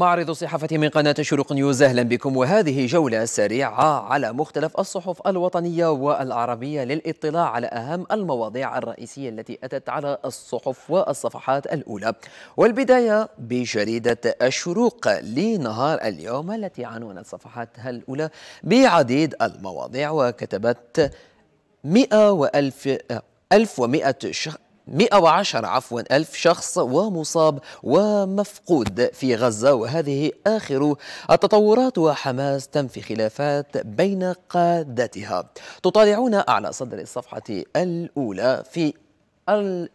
معرض صحافة من قناة شروق نيوز أهلا بكم وهذه جولة سريعة على مختلف الصحف الوطنية والعربية للاطلاع على أهم المواضيع الرئيسية التي أتت على الصحف والصفحات الأولى والبداية بجريدة الشروق لنهار اليوم التي عنونت صفحاتها الأولى بعديد المواضيع وكتبت 100 وألف 1100 شخص 110 عفوا ألف شخص ومصاب ومفقود في غزة وهذه آخر التطورات وحماس تنفي خلافات بين قادتها تطالعون أعلى صدر الصفحة الأولى في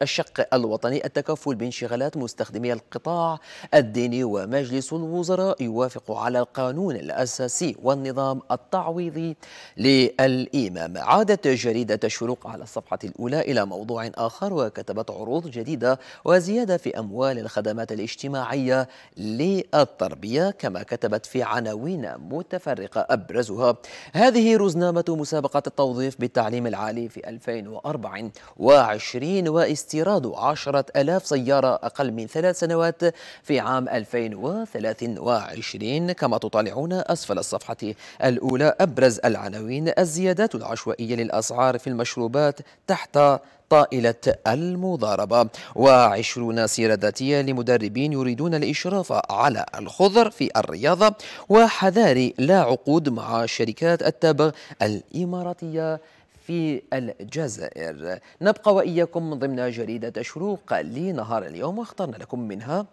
الشق الوطني التكفل بانشغالات مستخدمي القطاع الديني ومجلس الوزراء يوافق على القانون الأساسي والنظام التعويضي للإمام عادت جريدة الشروق على الصفحة الأولى إلى موضوع آخر وكتبت عروض جديدة وزيادة في أموال الخدمات الاجتماعية للتربية كما كتبت في عناوين متفرقة أبرزها هذه رزنامة مسابقة التوظيف بالتعليم العالي في 2024 2000 واستيراد 10000 سيارة أقل من ثلاث سنوات في عام 2023 كما تطالعون أسفل الصفحة الأولى أبرز العناوين الزيادات العشوائية للأسعار في المشروبات تحت طائلة المضاربة وعشرون سيرة ذاتية لمدربين يريدون الإشراف على الخضر في الرياضة وحذاري لا عقود مع شركات التبغ الإماراتية في الجزائر نبقى وإياكم ضمن جريدة شروق لنهار اليوم واخترنا لكم منها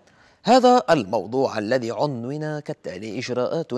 هذا الموضوع الذي عنون كالتالي إجراءات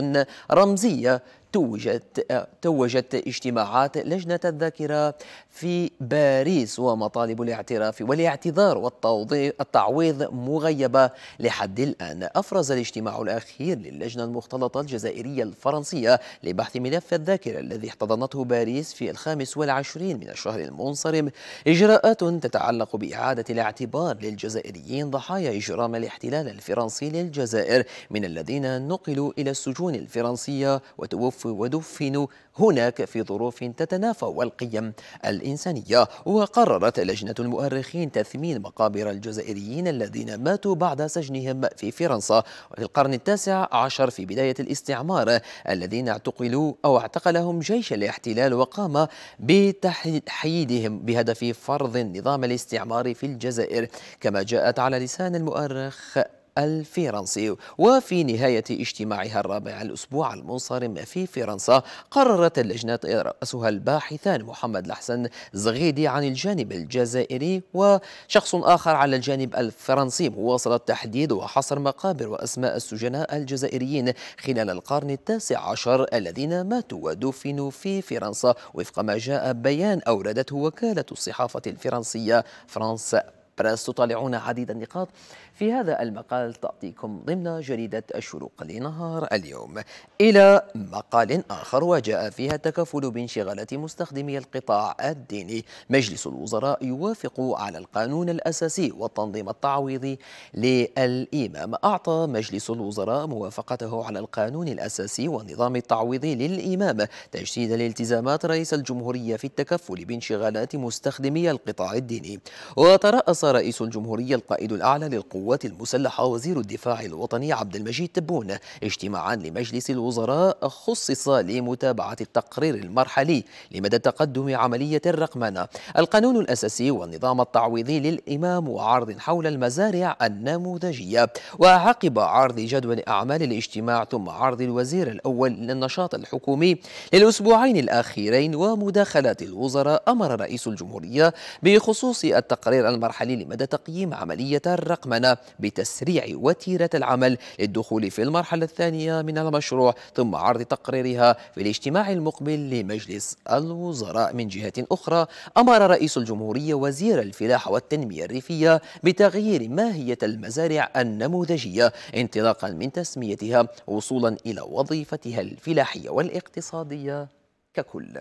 رمزية توجت توجت اجتماعات لجنة الذاكرة في باريس ومطالب الاعتراف والاعتذار والتعويض مغيبة لحد الآن أفرز الاجتماع الأخير للجنة المختلطة الجزائرية الفرنسية لبحث ملف الذاكرة الذي احتضنته باريس في الخامس والعشرين من الشهر المنصرم إجراءات تتعلق بإعادة الاعتبار للجزائريين ضحايا إجرام الاحتلال الفرنسي للجزائر من الذين نقلوا إلى السجون الفرنسية وتوفوا ودفنوا هناك في ظروف تتنافى والقيم الإنسانية وقررت لجنة المؤرخين تثمين مقابر الجزائريين الذين ماتوا بعد سجنهم في فرنسا في القرن التاسع عشر في بداية الاستعمار الذين اعتقلوا أو اعتقلهم جيش الاحتلال وقام بتحييدهم بهدف فرض النظام الاستعماري في الجزائر كما جاءت على لسان المؤرخ الفرنسي وفي نهاية اجتماعها الرابع الأسبوع المنصرم في فرنسا قررت اللجنة رأسها الباحثان محمد الحسن زغيدي عن الجانب الجزائري وشخص آخر على الجانب الفرنسي مواصلة تحديد وحصر مقابر وأسماء السجناء الجزائريين خلال القرن التاسع عشر الذين ماتوا ودفنوا في فرنسا وفق ما جاء بيان أوردته وكالة الصحافة الفرنسية فرنسا بريس تطالعون عديد النقاط في هذا المقال تعطيكم ضمن جريدة الشروق لنهار اليوم إلى مقال آخر وجاء فيها التكفل بانشغالات مستخدمي القطاع الديني مجلس الوزراء يوافق على القانون الأساسي والتنظيم التعويضي للإمام أعطى مجلس الوزراء موافقته على القانون الأساسي والنظام التعويضي للإمام تجسيد الالتزامات رئيس الجمهورية في التكفل بانشغالات مستخدمي القطاع الديني وترأس رئيس الجمهورية القائد الأعلى للقوات المسلحة وزير الدفاع الوطني عبد المجيد تبون اجتماعا لمجلس الوزراء خصص لمتابعة التقرير المرحلي لمدى تقدم عملية الرقمنة القانون الأساسي والنظام التعويضي للإمام وعرض حول المزارع النموذجية وعقب عرض جدول أعمال الاجتماع ثم عرض الوزير الأول للنشاط الحكومي للأسبوعين الأخيرين ومداخلات الوزراء أمر رئيس الجمهورية بخصوص التقرير المرحلي التحليل مدى تقييم عملية الرقمنة بتسريع وتيرة العمل للدخول في المرحلة الثانية من المشروع ثم عرض تقريرها في الاجتماع المقبل لمجلس الوزراء من جهة أخرى أمر رئيس الجمهورية وزير الفلاحة والتنمية الريفية بتغيير ماهية المزارع النموذجية انطلاقا من تسميتها وصولا إلى وظيفتها الفلاحية والاقتصادية ككل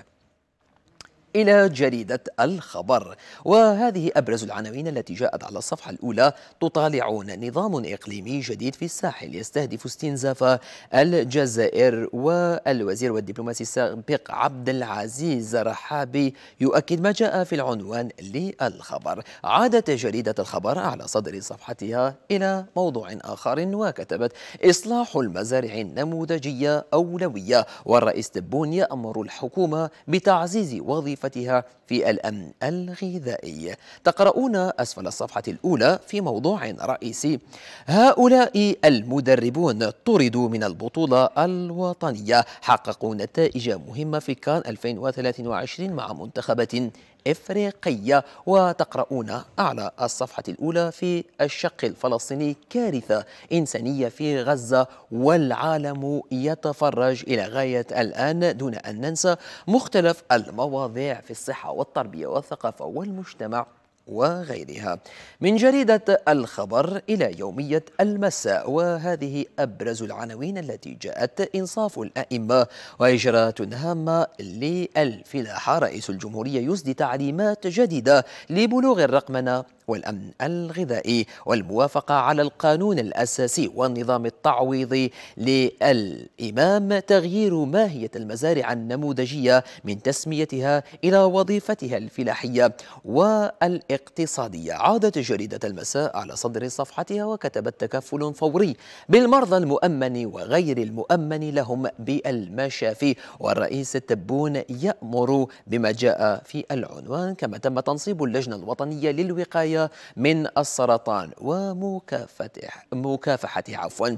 إلى جريدة الخبر وهذه أبرز العناوين التي جاءت على الصفحة الأولى تطالعون نظام إقليمي جديد في الساحل يستهدف استنزاف الجزائر والوزير والدبلوماسي السابق عبد العزيز رحابي يؤكد ما جاء في العنوان للخبر عادت جريدة الخبر على صدر صفحتها إلى موضوع آخر وكتبت إصلاح المزارع النموذجية أولوية والرئيس تبون يأمر الحكومة بتعزيز وظيفة وكفتها في الأمن الغذائي تقرؤون أسفل الصفحة الأولى في موضوع رئيسي هؤلاء المدربون طردوا من البطولة الوطنية حققوا نتائج مهمة في كان 2023 مع منتخبة إفريقية وتقرؤون على الصفحة الأولى في الشق الفلسطيني كارثة إنسانية في غزة والعالم يتفرج إلى غاية الآن دون أن ننسى مختلف المواضيع في الصحة والتربية والثقافة والمجتمع وغيرها من جريدة الخبر إلى يومية المساء وهذه أبرز العناوين التي جاءت إنصاف الأئمة وإجراءات هامة للفلاحة رئيس الجمهورية يسدي تعليمات جديدة لبلوغ الرقمنة والأمن الغذائي والموافقة على القانون الأساسي والنظام التعويضي للإمام تغيير ماهية المزارع النموذجية من تسميتها إلى وظيفتها الفلاحية والاقتصادية عادت جريدة المساء على صدر صفحتها وكتبت تكفل فوري بالمرضى المؤمن وغير المؤمن لهم بالمشافي والرئيس التبون يأمر بما جاء في العنوان كما تم تنصيب اللجنة الوطنية للوقاية من السرطان ومكافحته مكافحته عفوا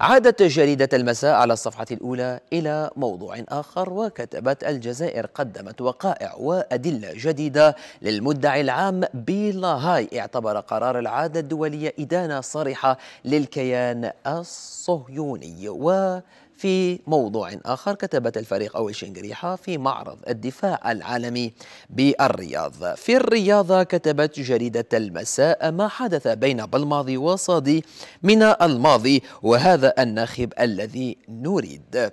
عادت جريدة المساء على الصفحة الأولى إلى موضوع آخر وكتبت الجزائر قدمت وقائع وأدلة جديدة للمدعي العام بيلا هاي اعتبر قرار العادة الدولية إدانة صريحة للكيان الصهيوني و في موضوع آخر كتبت الفريق أول شنقريحة في معرض الدفاع العالمي بالرياض في الرياضة كتبت جريدة المساء ما حدث بين بالماضي وصادي من الماضي وهذا الناخب الذي نريد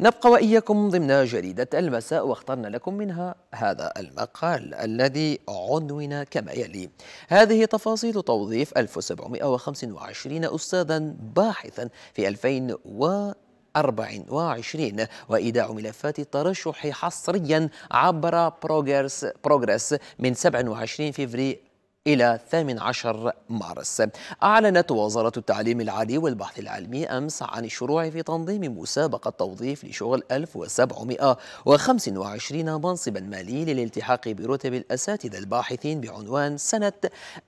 نبقى وإياكم ضمن جريدة المساء واخترنا لكم منها هذا المقال الذي عنون كما يلي هذه تفاصيل توظيف 1725 أستاذا باحثا في 2000 و 24 وإيداع ملفات الترشح حصريا عبر بروجرس من 27 فبراير إلى 18 مارس أعلنت وزارة التعليم العالي والبحث العلمي أمس عن الشروع في تنظيم مسابقة توظيف لشغل 1725 منصبا مالي للالتحاق برتب الأساتذة الباحثين بعنوان سنة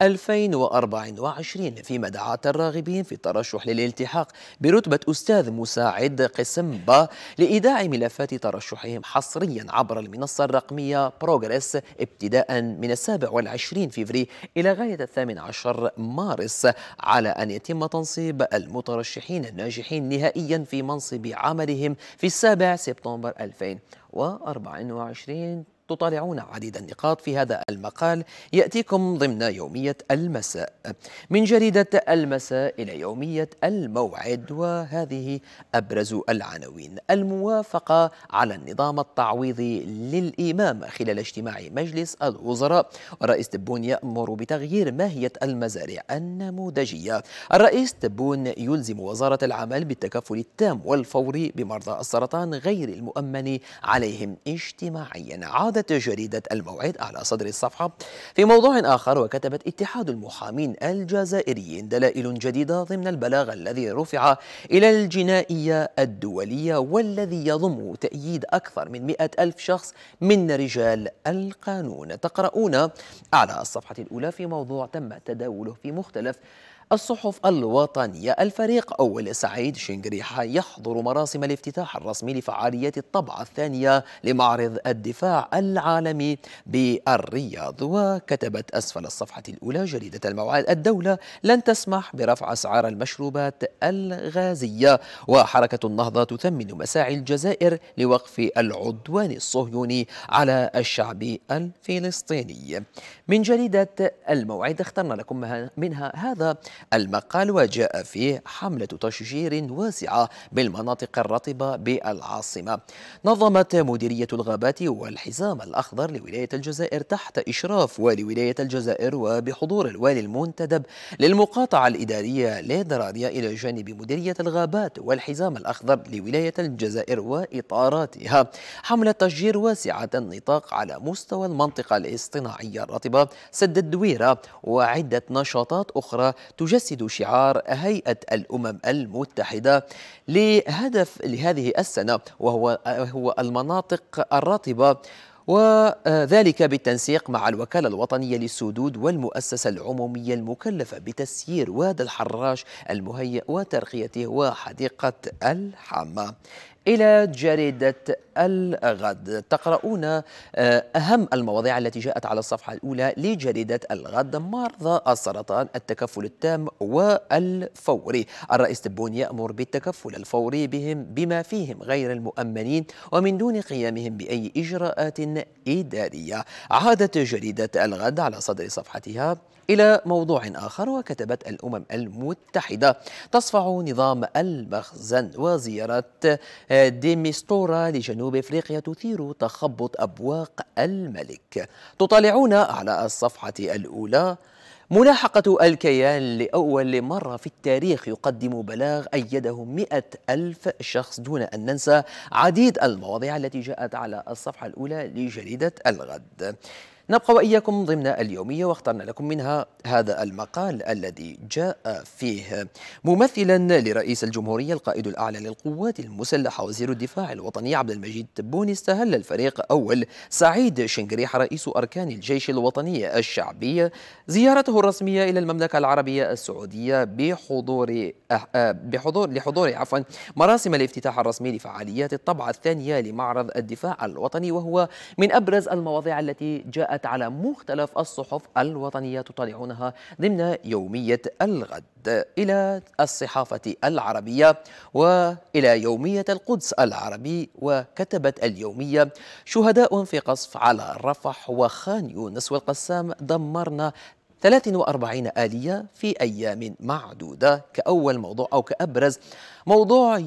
2024 في دعت الراغبين في الترشح للالتحاق برتبة أستاذ مساعد قسم با لإيداع ملفات ترشحهم حصريا عبر المنصة الرقمية بروجرس ابتداء من السابع والعشرين فيفري إلى غاية الثامن عشر مارس على أن يتم تنصيب المترشحين الناجحين نهائيا في منصب عملهم في السابع سبتمبر 2024 تطالعون عديد النقاط في هذا المقال يأتيكم ضمن يومية المساء من جريدة المساء إلى يومية الموعد وهذه أبرز العناوين الموافقة على النظام التعويضي للإمام خلال اجتماع مجلس الوزراء الرئيس تبون يأمر بتغيير ماهية المزارع النموذجية الرئيس تبون يلزم وزارة العمل بالتكفل التام والفوري بمرضى السرطان غير المؤمن عليهم اجتماعيا عادة نشرت جريدة الموعد على صدر الصفحة في موضوع آخر وكتبت اتحاد المحامين الجزائريين دلائل جديدة ضمن البلاغ الذي رفع إلى الجنائية الدولية والذي يضم تأييد أكثر من مئة ألف شخص من رجال القانون تقرؤون على الصفحة الأولى في موضوع تم تداوله في مختلف الصحف الوطنية الفريق أول سعيد شنقريحة يحضر مراسم الافتتاح الرسمي لفعاليات الطبعة الثانية لمعرض الدفاع العالمي بالرياض وكتبت أسفل الصفحة الأولى جريدة الموعد الدولة لن تسمح برفع أسعار المشروبات الغازية وحركة النهضة تثمن مساعي الجزائر لوقف العدوان الصهيوني على الشعب الفلسطيني من جريدة الموعد اخترنا لكم منها هذا المقال وجاء فيه حملة تشجير واسعة بالمناطق الرطبة بالعاصمة نظمت مديرية الغابات والحزام الأخضر لولاية الجزائر تحت إشراف والي ولاية الجزائر وبحضور الوالي المنتدب للمقاطعة الإدارية لدراريا إلى جانب مديرية الغابات والحزام الأخضر لولاية الجزائر وإطاراتها حملة تشجير واسعة النطاق على مستوى المنطقة الاصطناعية الرطبة سد الدويرة وعدة نشاطات أخرى تجد تجسد شعار هيئة الأمم المتحدة لهدف لهذه السنة وهو هو المناطق الرطبة وذلك بالتنسيق مع الوكالة الوطنية للسدود والمؤسسة العمومية المكلفة بتسيير واد الحراش المهيئ وترقيته وحديقة الحامة إلى جريدة الغد تقرؤون آه، أهم المواضيع التي جاءت على الصفحة الأولى لجريدة الغد مرضى السرطان التكفل التام والفوري الرئيس تبون يأمر بالتكفل الفوري بهم بما فيهم غير المؤمنين ومن دون قيامهم بأي إجراءات إدارية عادت جريدة الغد على صدر صفحتها إلى موضوع آخر وكتبت الأمم المتحدة تصفع نظام المخزن وزيارة آه، ديمستورا لجنوب أفريقيا تثير تخبط أبواق الملك تطالعون على الصفحة الأولى ملاحقة الكيان لأول مرة في التاريخ يقدم بلاغ أيده مئة ألف شخص دون أن ننسى عديد المواضيع التي جاءت على الصفحة الأولى لجريدة الغد نبقى وإياكم ضمن اليومية واخترنا لكم منها هذا المقال الذي جاء فيه ممثلا لرئيس الجمهورية القائد الأعلى للقوات المسلحة وزير الدفاع الوطني عبد المجيد تبون استهل الفريق أول سعيد شنقريح رئيس أركان الجيش الوطني الشعبي زيارته الرسمية إلى المملكة العربية السعودية بحضور أه، أه، بحضور لحضور عفوا مراسم الافتتاح الرسمي لفعاليات الطبعة الثانية لمعرض الدفاع الوطني وهو من أبرز المواضيع التي جاء جاءت على مختلف الصحف الوطنية تطالعونها ضمن يومية الغد إلى الصحافة العربية وإلى يومية القدس العربي وكتبت اليومية شهداء في قصف على رفح وخان يونس والقسام دمرنا 43 آلية في أيام معدودة كأول موضوع أو كأبرز موضوع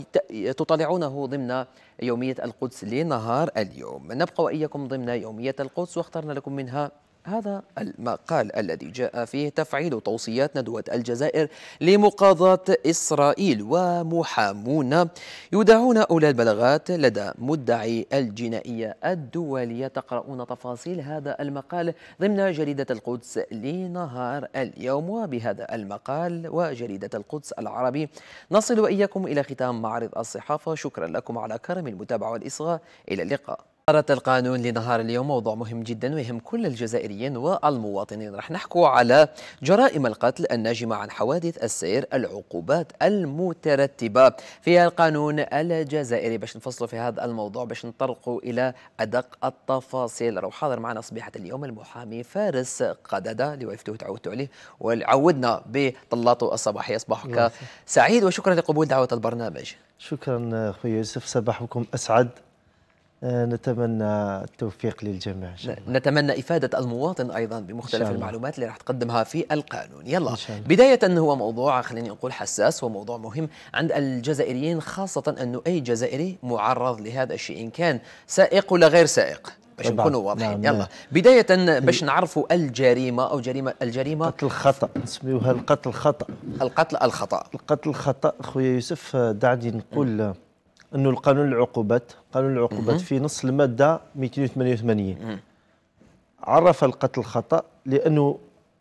تطالعونه ضمن يومية القدس لنهار اليوم نبقى وإياكم ضمن يومية القدس واخترنا لكم منها هذا المقال الذي جاء فيه تفعيل توصيات ندوة الجزائر لمقاضاة إسرائيل ومحامون يدعون أولى البلاغات لدى مدعي الجنائية الدولية تقرؤون تفاصيل هذا المقال ضمن جريدة القدس لنهار اليوم وبهذا المقال وجريدة القدس العربي نصل وإياكم إلى ختام معرض الصحافة شكرا لكم على كرم المتابعة والإصغاء إلى اللقاء إطارة القانون لنهار اليوم موضوع مهم جدا ويهم كل الجزائريين والمواطنين رح نحكو على جرائم القتل الناجمة عن حوادث السير العقوبات المترتبة في القانون الجزائري باش نفصلوا في هذا الموضوع باش نطرقوا إلى أدق التفاصيل رو حاضر معنا صبيحة اليوم المحامي فارس قددة اللي وقفته تعودتوا عليه وعودنا بطلاته الصباحية صباحك نعم. سعيد وشكرا لقبول دعوة البرنامج شكرا أخي يوسف صباحكم أسعد آه، نتمنى التوفيق للجميع نتمنى إفادة المواطن أيضا بمختلف المعلومات اللي راح تقدمها في القانون يلا بداية هو موضوع خليني أقول حساس وموضوع مهم عند الجزائريين خاصة أنه أي جزائري معرض لهذا الشيء إن كان سائق ولا غير سائق باش نكونوا واضحين نعم يلا نعم. بداية باش نعرفوا الجريمة أو جريمة الجريمة قتل خطأ نسميوها القتل خطأ القتل الخطأ القتل الخطأ خويا يوسف آه، دعني نقول م. آه، انه القانون العقوبات قانون العقوبات في نص الماده 288 عرف القتل خطا لانه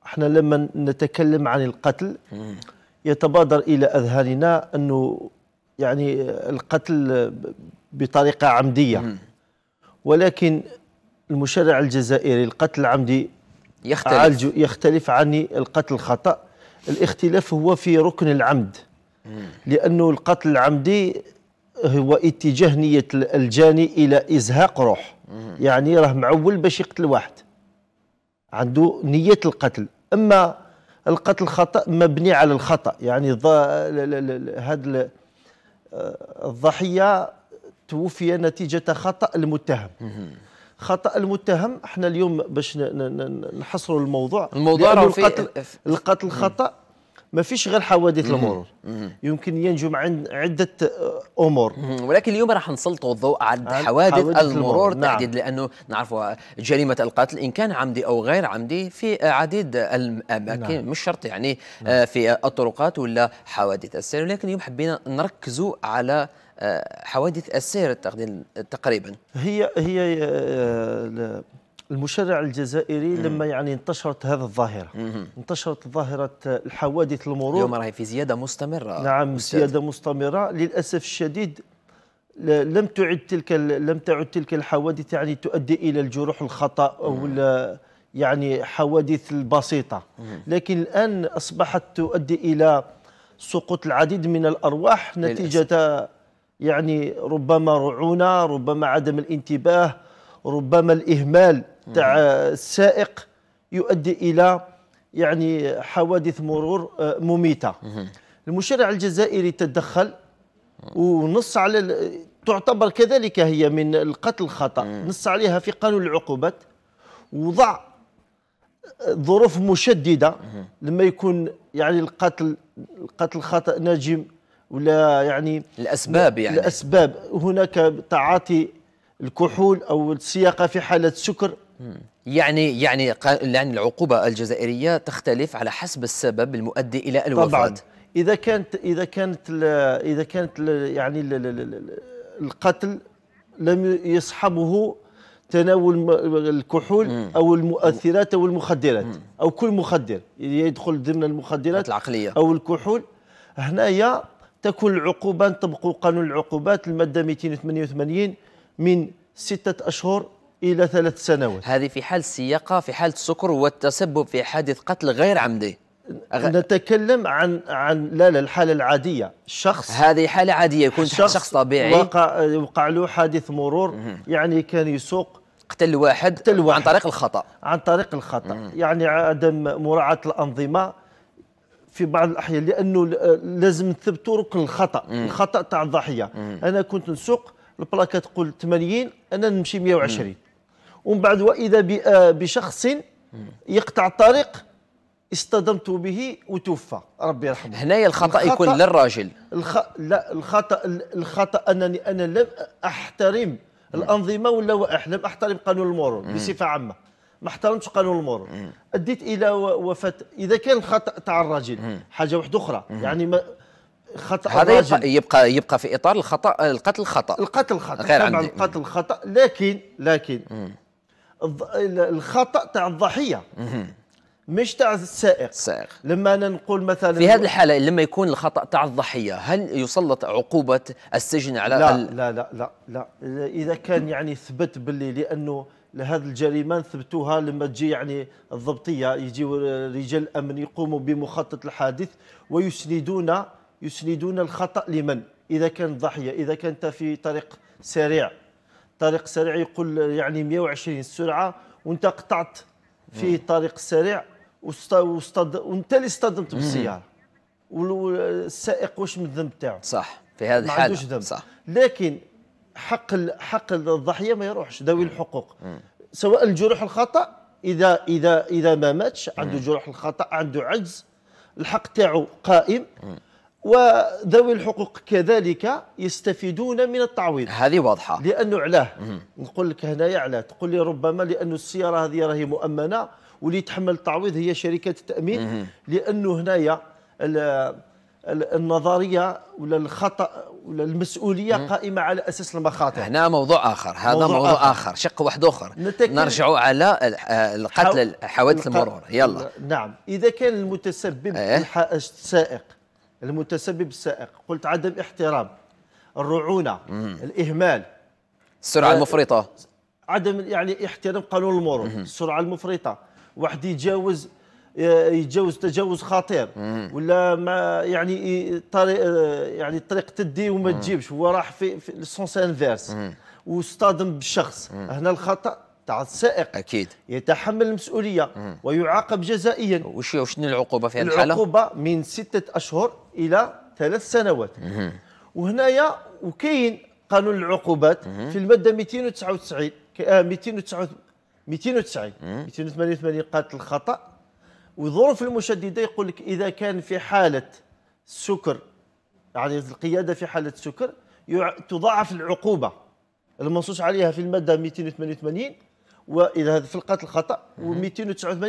احنا لما نتكلم عن القتل يتبادر الى اذهاننا انه يعني القتل بطريقه عمديه ولكن المشرع الجزائري القتل العمدي يختلف يختلف عن القتل الخطا الاختلاف هو في ركن العمد لانه القتل العمدي هو اتجاه نيه الجاني الى ازهاق روح يعني راه معول باش يقتل واحد عنده نيه القتل اما القتل خطا مبني على الخطا يعني هذا آه، الضحيه توفي نتيجه خطا المتهم خطا المتهم احنا اليوم باش نحصروا الموضوع الموضوع القتل القتل خطا ما فيش غير حوادث المرور يمكن ينجم عن عده امور ولكن اليوم راح نسلطوا الضوء على حوادث, حوادث المرور نعم. تحديد لانه نعرفوا جريمه القتل ان كان عمدي او غير عمدي في عديد الاماكن نعم. مش شرط يعني نعم. آه، في الطرقات ولا حوادث السير ولكن اليوم حبينا نركزوا على آه، حوادث السير تقريبا هي هي آه، المشرع الجزائري لما يعني انتشرت هذه الظاهره انتشرت ظاهره الحوادث المرور اليوم راهي في زياده مستمره نعم زياده مستمره للاسف الشديد لم تعد تلك لم تعد تلك الحوادث يعني تؤدي الى الجروح الخطا او يعني حوادث البسيطه لكن الان اصبحت تؤدي الى سقوط العديد من الارواح نتيجه يعني ربما رعونه ربما عدم الانتباه ربما الاهمال تاع السائق يؤدي الى يعني حوادث مرور آه، مميته المشرع الجزائري تدخل ونص على تعتبر كذلك هي من القتل الخطا نص عليها في قانون العقوبات وضع ظروف مشدده لما يكون يعني القتل القتل خطا ناجم ولا يعني الاسباب يعني الاسباب هناك تعاطي الكحول او السياقه في حاله سكر يعني يعني يعني العقوبة الجزائرية تختلف على حسب السبب المؤدي إلى الوفاة طبعا إذا كانت إذا كانت إذا كانت يعني القتل لم يصحبه تناول الكحول مم. او المؤثرات او المخدرات مم. او كل مخدر يدخل ضمن المخدرات العقليه او الكحول هنايا تكون العقوبه نطبقوا قانون العقوبات الماده 288 من سته اشهر إلى ثلاث سنوات هذه في حال السياقة في حالة السكر والتسبب في حادث قتل غير عمدي أغ... نتكلم عن عن لا لا الحالة العادية شخص هذه حالة عادية يكون شخص, شخص طبيعي وقع وقع له حادث مرور مم. يعني كان يسوق قتل واحد قتل واحد عن طريق الخطأ عن طريق الخطأ مم. يعني عدم مراعاة الأنظمة في بعض الأحيان لأنه لازم نثبتوا ركن الخطأ مم. الخطأ تاع الضحية مم. أنا كنت نسوق البلاكه تقول 80 أنا نمشي 120 ومن بعد واذا آه، بشخص يقطع الطريق اصطدمت به وتوفى ربي يرحمه هنايا الخطا, يكون للراجل الخ... لا الخطا الخطا انني انا لم احترم الانظمه ولا لم احترم قانون المرور بصفه عامه ما احترمتش قانون المرور اديت الى وفاه اذا كان الخطا تاع الراجل حاجه واحده اخرى يعني ما خطا هذا الراجل. يبقى يبقى في اطار الخطا القتل خطا القتل خطا غير طبعا نعم، القتل خطا لكن لكن مم. الخطا تاع الضحيه مش تاع السائق السائق لما أنا نقول مثلا في هذه الحاله لما يكون الخطا تاع الضحيه هل يسلط عقوبه السجن على لا ال... لا لا لا لا اذا كان يعني ثبت باللي لانه لهذه الجريمه ثبتوها لما تجي يعني الضبطيه يجيو رجال الامن يقوموا بمخطط الحادث ويسندون يسندون الخطا لمن اذا كان ضحيه اذا كنت في طريق سريع طريق سريع يقول يعني 120 سرعه وانت قطعت في الطريق السريع وانت اللي اصطدمت بالسياره والسائق واش من الذنب تاعو صح في هذه الحاله ما عندوش ذنب صح لكن حق حق الضحيه ما يروحش ذوي الحقوق مم. سواء الجروح الخطا اذا اذا اذا ما ماتش عنده جروح الخطا عنده عجز الحق تاعو قائم مم. وذوي الحقوق كذلك يستفيدون من التعويض هذه واضحه لانه علاه نقول لك هنايا علاه تقول لي ربما لانه السياره هذه راهي مؤمنه واللي تحمل التعويض هي شركه التامين لانه هنايا النظريه ولا الخطا ولا المسؤوليه مم. قائمه على اساس المخاطر هنا موضوع اخر هذا موضوع, موضوع آخر. اخر شق واحد اخر نرجع على آه، القتل حو... حوادث المرور يلا نعم اذا كان المتسبب أيه؟ السائق المتسبب السائق قلت عدم احترام الرعونه الاهمال السرعه آه، المفرطه عدم يعني احترام قانون المرور السرعه المفرطه واحد يتجاوز آه، يتجاوز تجاوز خطير ولا ما يعني طريق آه، يعني الطريق تدي وما تجيبش هو راح في, السونس انفيرس واصطدم بالشخص هنا الخطا تاع السائق اكيد يتحمل المسؤوليه مم. ويعاقب جزائيا وش شنو العقوبه في هذه الحاله؟ العقوبه من سته اشهر الى ثلاث سنوات وهنايا وكاين قانون العقوبات مم. في الماده 299 آه 299 290 288 قاتل الخطا والظروف المشدده يقول لك اذا كان في حاله السكر يعني القياده في حاله السكر تضاعف العقوبه المنصوص عليها في الماده 288 واذا في القتل خطا و289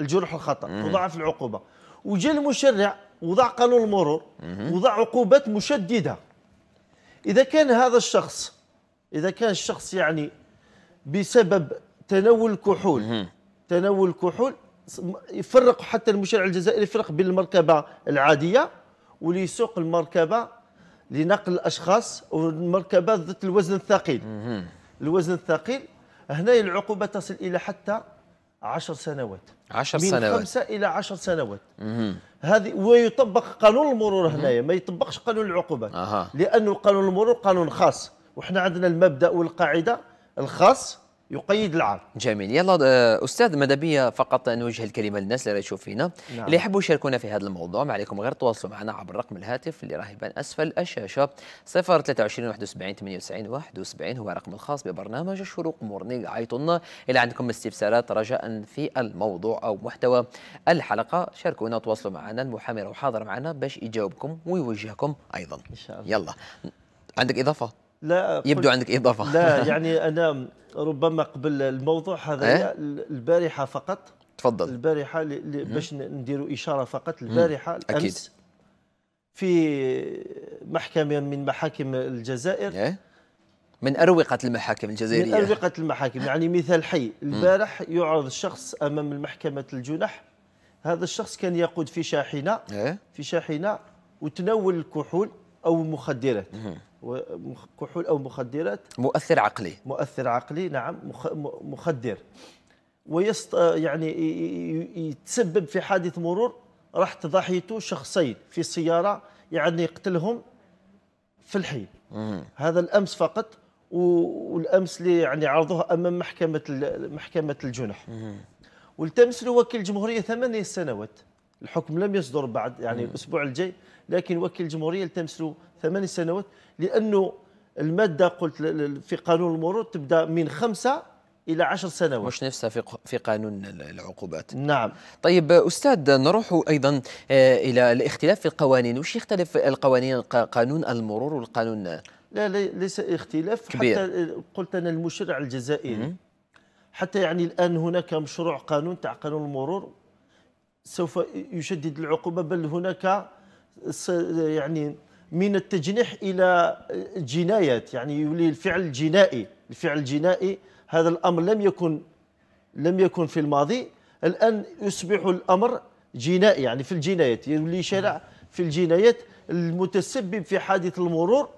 الجروح الخطا وضعف العقوبه وجا المشرع وضع قانون المرور وضع عقوبات مشدده اذا كان هذا الشخص اذا كان الشخص يعني بسبب تناول الكحول تناول الكحول يفرق حتى المشرع الجزائري يفرق بين المركبه العاديه واللي يسوق المركبه لنقل الاشخاص والمركبه ذات الوزن الثقيل الوزن الثقيل هنا العقوبة تصل إلى حتى عشر سنوات من سنوات من خمسة إلى عشر سنوات هذه ويطبق قانون المرور هنايا ما يطبقش قانون العقوبات أه. لأنه قانون المرور قانون خاص وحنا عندنا المبدأ والقاعدة الخاص يقيد العار جميل يلا آه، استاذ مدبية بيا فقط نوجه الكلمه للناس اللي يشوف فينا نعم. اللي يحبوا يشاركونا في هذا الموضوع ما عليكم غير تواصلوا معنا عبر رقم الهاتف اللي راه يبان اسفل الشاشه 023 71 98 71 هو الرقم الخاص ببرنامج الشروق مورنينغ عيطونا اذا عندكم استفسارات رجاء في الموضوع او محتوى الحلقه شاركونا تواصلوا معنا المحامي حاضر معنا باش يجاوبكم ويوجهكم ايضا ان شاء الله يلا عندك اضافه لا يبدو عندك اضافه لا يعني انا ربما قبل الموضوع هذا إيه؟ البارحه فقط تفضل البارحه باش نديروا اشاره فقط البارحه الامس أكيد. في محكمه من محاكم الجزائر إيه؟ من أروقة المحاكم الجزائرية من أروقة المحاكم يعني مثال حي البارح يعرض شخص أمام المحكمة الجنح هذا الشخص كان يقود في شاحنة إيه؟ في شاحنة وتناول الكحول أو المخدرات كحول او مخدرات مؤثر عقلي مؤثر عقلي نعم مخدر ويست يعني يتسبب في حادث مرور راح ضحيته شخصين في سياره يعني يقتلهم في الحي هذا الامس فقط والامس اللي يعني عرضوه امام محكمه محكمه الجنح والتمس له وكيل الجمهوريه ثمانية سنوات الحكم لم يصدر بعد يعني الاسبوع الجاي لكن وكيل الجمهوريه التمس له ثمان سنوات لانه الماده قلت في قانون المرور تبدا من خمسه الى عشر سنوات مش نفسها في في قانون العقوبات نعم طيب استاذ نروح ايضا آه، الى الاختلاف في القوانين وش يختلف القوانين قانون المرور والقانون لا ليس اختلاف كبير. حتى قلت انا المشرع الجزائري حتى يعني الان هناك مشروع قانون تاع قانون المرور سوف يشدد العقوبه بل هناك يعني من التجنيح الى الجنايات يعني يولي الفعل الجنائي الفعل الجنائي هذا الامر لم يكن لم يكن في الماضي الان يصبح الامر جنائي يعني في الجنايات يولي شرع في الجنايات المتسبب في حادث المرور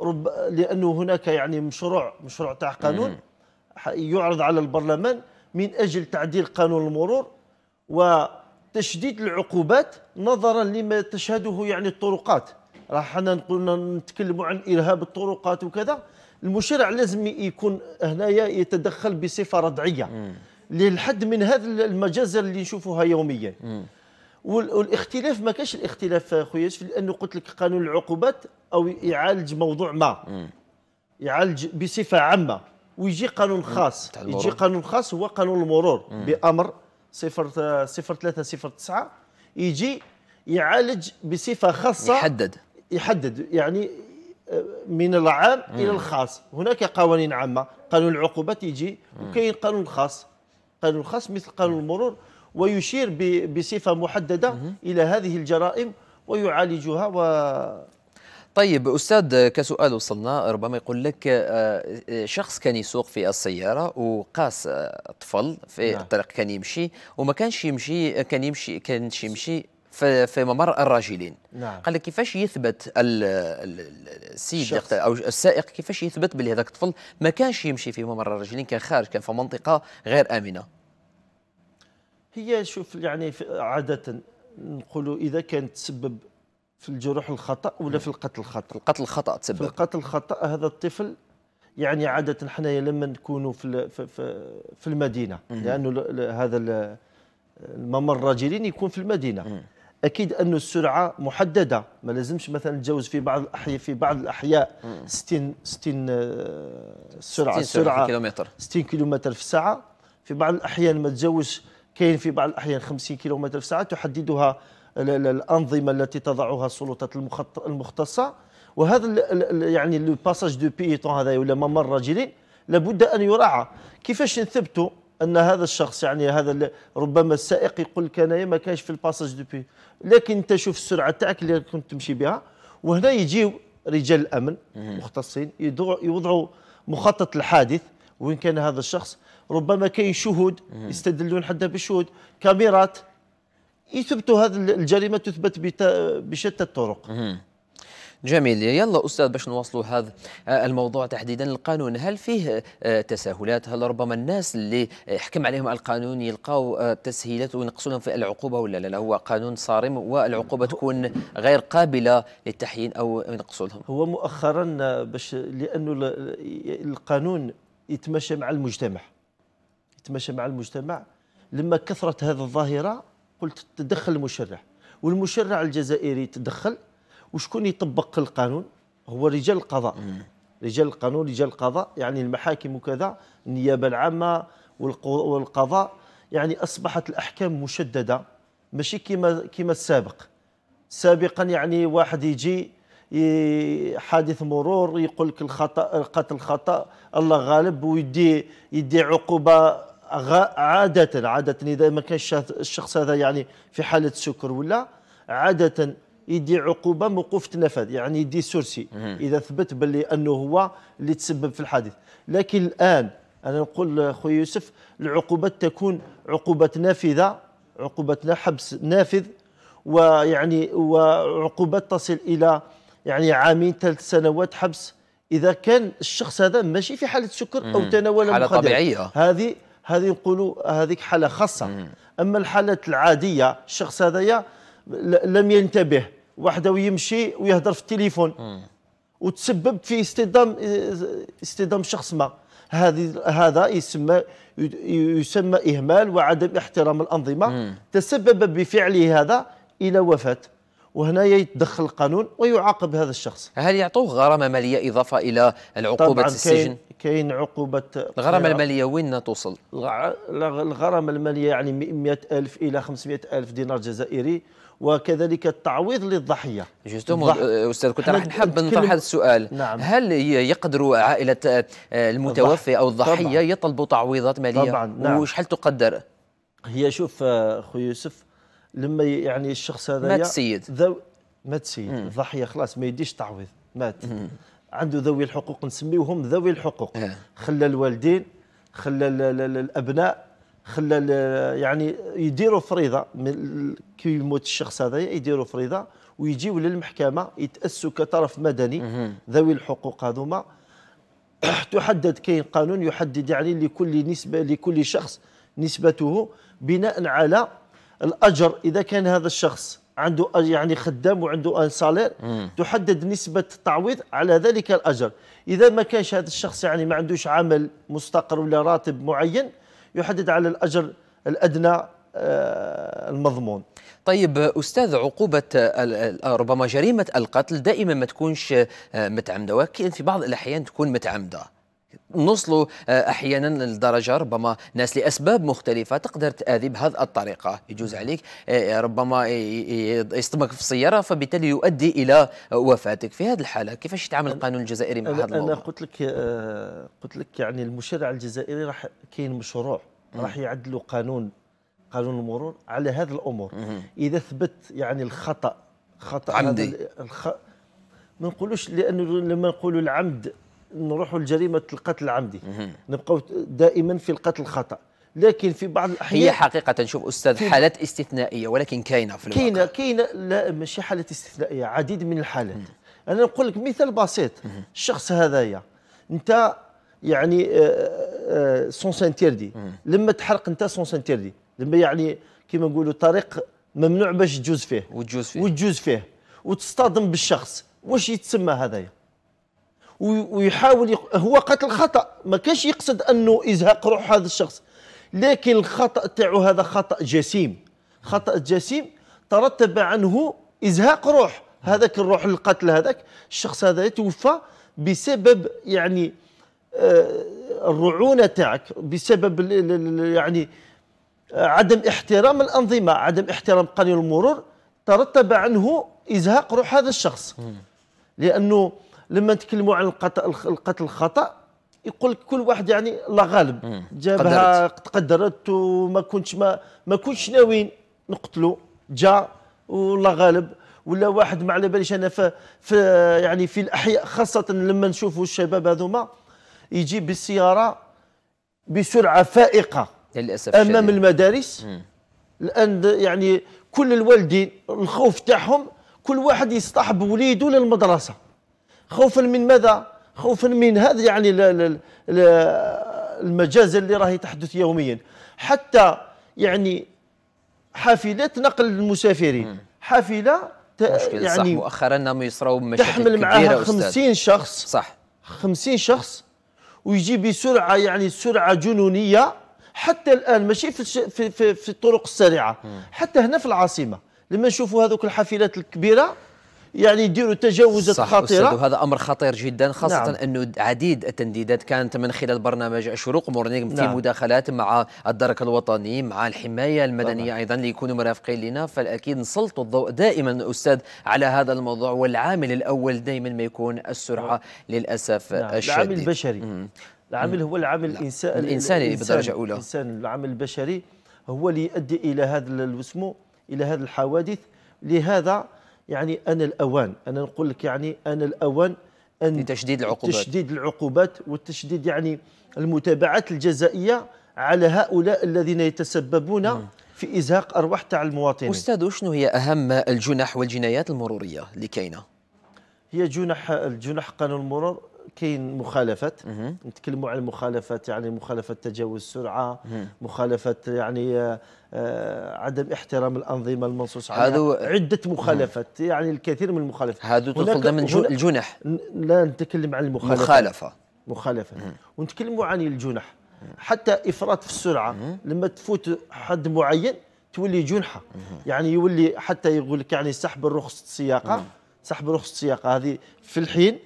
رب لانه هناك يعني مشروع مشروع تاع قانون يعرض على البرلمان من اجل تعديل قانون المرور و تشديد العقوبات نظرا لما تشهده يعني الطرقات راح حنا نقولنا نتكلموا عن ارهاب الطرقات وكذا المشرع لازم يكون هنايا يتدخل بصفه ردعيه للحد من هذا المجازر اللي نشوفوها يوميا والاختلاف ما كاش الاختلاف خويا يوسف لانه قلت لك قانون العقوبات او يعالج موضوع ما يعالج بصفه عامه ويجي قانون خاص يجي قانون خاص هو قانون المرور بامر 0 0 3 0 9 يجي يعالج بصفه خاصه يحدد يحدد يعني من العام مم. الى الخاص هناك قوانين عامه قانون العقوبات يجي وكاين قانون خاص قانون خاص مثل قانون المرور ويشير بصفه محدده مم. الى هذه الجرائم ويعالجها و طيب استاذ كسؤال وصلنا ربما يقول لك آه، آه، شخص كان يسوق في السياره وقاس آه، طفل في نعم. الطريق كان يمشي وما كانش يمشي كان يمشي كانش يمشي في ممر الراجلين نعم. قال لك كيفاش يثبت السيد او السائق كيفاش يثبت بلي هذاك الطفل ما كانش يمشي في ممر الراجلين كان خارج كان في منطقه غير امنه هي شوف يعني عاده نقولوا اذا كانت تسبب في الجروح الخطا ولا في القتل الخطا القتل الخطا تسبب في القتل الخطا هذا الطفل يعني عاده حنايا لما نكونوا في في المدينه لانه هذا الممر الراجلين يكون في المدينه اكيد أن السرعه محدده ما لازمش مثلا نتجاوز في بعض الاحياء في بعض الاحياء 60 60 السرعه السرعه كيلومتر 60 كيلومتر في الساعه في بعض الاحيان ما تجاوزش كاين في بعض الاحيان 50 كيلومتر في الساعه تحددها الانظمه التي تضعها السلطات المختصه وهذا يعني لو باساج دو بيتون هذا ولا ممر راجلين لابد ان يراعى كيفاش نثبتوا ان هذا الشخص يعني هذا ربما السائق يقول لك انايا ما كانش في الباساج دو بي لكن انت شوف السرعه تاعك اللي كنت تمشي بها وهنا يجيو رجال الامن مختصين يوضعوا مخطط الحادث وين كان هذا الشخص ربما كاين شهود يستدلون حتى بالشهود كاميرات يثبتوا هذه الجريمه تثبت بشتى الطرق جميل يلا استاذ باش نواصلوا هذا آه، الموضوع تحديدا القانون هل فيه آه، تساهلات هل ربما الناس اللي يحكم عليهم القانون يلقاو آه، تسهيلات وينقصوا لهم في العقوبه ولا لا, لا هو قانون صارم والعقوبه تكون غير قابله للتحيين او ينقصوا لهم هو مؤخرا باش لانه القانون يتمشى مع المجتمع يتمشى مع المجتمع لما كثرت هذه الظاهره قلت تدخل المشرع والمشرع الجزائري تدخل وشكون يطبق القانون هو رجال القضاء رجال القانون رجال القضاء يعني المحاكم وكذا النيابه العامه والقضاء يعني اصبحت الاحكام مشدده ماشي كما كما السابق سابقا يعني واحد يجي حادث مرور يقول لك الخطا قتل خطا الله غالب ويدي يدي عقوبه عادة عادة إذا ما كان الشخص هذا يعني في حالة سكر ولا عادة يدي عقوبة موقوف تنفذ يعني يدي سورسي إذا ثبت باللي أنه هو اللي تسبب في الحادث لكن الآن أنا نقول خويا يوسف العقوبات تكون عقوبة نافذة عقوبة حبس نافذ ويعني وعقوبات تصل إلى يعني عامين ثلاث سنوات حبس إذا كان الشخص هذا ماشي في حالة سكر أو تناول حالة طبيعية هذه هذه نقولوا هذيك حاله خاصه اما الحالات العاديه الشخص هذايا لم ينتبه وحده ويمشي ويهضر في التليفون وتسبب في اصطدام اصطدام شخص ما هذه هذا يسمى يسمى اهمال وعدم احترام الانظمه تسبب بفعله هذا الى وفاه وهنا يتدخل القانون ويعاقب هذا الشخص هل يعطوه غرامه ماليه اضافه الى العقوبه طبعاً السجن كاين عقوبه الغرامه الماليه وين توصل الغرامه الماليه يعني 100 الف الى 500 الف دينار جزائري وكذلك التعويض للضحيه جوستومون استاذ كنت راح نحب نطرح هذا السؤال نعم. هل يقدر عائله المتوفي او الضحيه طبعاً يطلبوا تعويضات ماليه طبعا نعم. وشحال تقدر هي شوف خو يوسف لما يعني الشخص هذا مات سيد ذو مات سيد الضحيه خلاص ما يديش تعويض مات مم. عنده ذوي الحقوق نسميهم ذوي الحقوق اه. خلى الوالدين خلى الابناء خلى يعني يديروا فريضه كي يموت الشخص هذا يديروا فريضه ويجيو للمحكمه يتاسوا كطرف مدني مم. ذوي الحقوق هذوما تحدد كاين قانون يحدد يعني لكل نسبه لكل شخص نسبته بناء على الاجر اذا كان هذا الشخص عنده يعني خدام وعنده ان سالير تحدد نسبه التعويض على ذلك الاجر اذا ما كانش هذا الشخص يعني ما عندوش عمل مستقر ولا راتب معين يحدد على الاجر الادنى آه، المضمون طيب استاذ عقوبه ربما جريمه القتل دائما ما تكونش آه، متعمده ولكن في بعض الاحيان تكون متعمده نوصلوا آه، احيانا للدرجه ربما ناس لاسباب مختلفه تقدر تاذي بهذه الطريقه يجوز نعم. عليك آه، آه، ربما يصطمك في السياره فبالتالي يؤدي الى وفاتك في هذه الحاله كيفاش يتعامل القانون الجزائري مع هذا الموضوع انا قلت لك قلت لك يعني المشرع الجزائري راح كاين مشروع راح يعدلوا قانون قانون المرور على هذه الامور اذا ثبت يعني الخطا خطا عمدي الخ... ما نقولوش لانه لما نقولوا العمد نروحوا لجريمه القتل العمدي نبقوا دائما في القتل الخطا لكن في بعض الاحيان هي حقيقه شوف استاذ حالات استثنائيه ولكن كاينه في الواقع كاينه كاينه لا ماشي حالات استثنائيه عديد من الحالات انا نقول لك مثال بسيط الشخص هذايا انت يعني آه، آه، سون سانتيردي لما تحرق انت سون سانتيردي لما يعني كما نقولوا طريق ممنوع باش تجوز فيه وتجوز فيه وتجوز فيه وتصطدم بالشخص واش يتسمى هذايا ويحاول يق... هو قتل خطا ما كانش يقصد انه ازهاق روح هذا الشخص لكن الخطا تاعو هذا خطا جسيم خطا جسيم ترتب عنه ازهاق روح هذاك الروح القتل هذاك الشخص هذا توفى بسبب يعني آه، الرعونه تاعك بسبب يعني آه، عدم احترام الانظمه عدم احترام قانون المرور ترتب عنه ازهاق روح هذا الشخص لانه لما نتكلموا عن القتل الخطا يقول لك كل واحد يعني الله غالب جابها قدرت, قدرت وما كنتش ما ما كنتش ناويين نقتلو جا والله غالب ولا واحد ما على باليش انا في, في يعني في الاحياء خاصه لما نشوفوا الشباب هذوما يجي بالسياره بسرعه فائقه للاسف امام شديد. المدارس مم. لان يعني كل الوالدين الخوف تاعهم كل واحد يصطحب وليده للمدرسه خوفا من ماذا؟ خوفا من هذا يعني المجازر اللي راهي تحدث يوميا حتى يعني حافلات نقل المسافرين حافله يعني صح مؤخرا نعم يصراو مشاكل تحمل معها 50 شخص صح 50 شخص ويجي بسرعه يعني سرعه جنونيه حتى الان ماشي في في في, في الطرق السريعه حتى هنا في العاصمه لما نشوفوا هذوك الحافلات الكبيره يعني يديروا تجاوزات خطيره هذا امر خطير جدا خاصه نعم. انه عديد التنديدات كانت من خلال برنامج الشروق مورنينغ في نعم. مداخلات مع الدرك الوطني مع الحمايه المدنيه طبعا. ايضا ليكونوا مرافقين لنا فالاكيد نسلطوا الضوء دائما استاذ على هذا الموضوع والعامل الاول دائما ما يكون السرعه نعم. للاسف نعم. الشديد العامل البشري مم. العامل هو العامل الانساني الانساني بدرجه اولى الانسان العامل البشري هو اللي يؤدي الى هذا اسمه الى هذه الحوادث لهذا يعني انا الاوان انا نقول لك يعني انا الاوان ان لتشديد العقوبات تشديد العقوبات والتشديد يعني المتابعات الجزائيه على هؤلاء الذين يتسببون م. في ازهاق ارواح تاع المواطنين استاذ شنو هي اهم الجنح والجنايات المروريه اللي كاينه هي جنح الجنح قانون المرور كاين مخالفات نتكلموا على المخالفات يعني مخالفه تجاوز السرعه مخالفه يعني آه، آه، عدم احترام الانظمه المنصوص عليها هادو عده مخالفات يعني الكثير من المخالفات هادو تدخل ضمن الجنح لا نتكلم عن المخالفه مخالفه مخالفه ونتكلموا عن الجنح حتى افراط في السرعه لما تفوت حد معين تولي جنحه يعني يولي حتى يقول لك يعني سحب الرخص السياقه سحب رخص السياقه هذه في الحين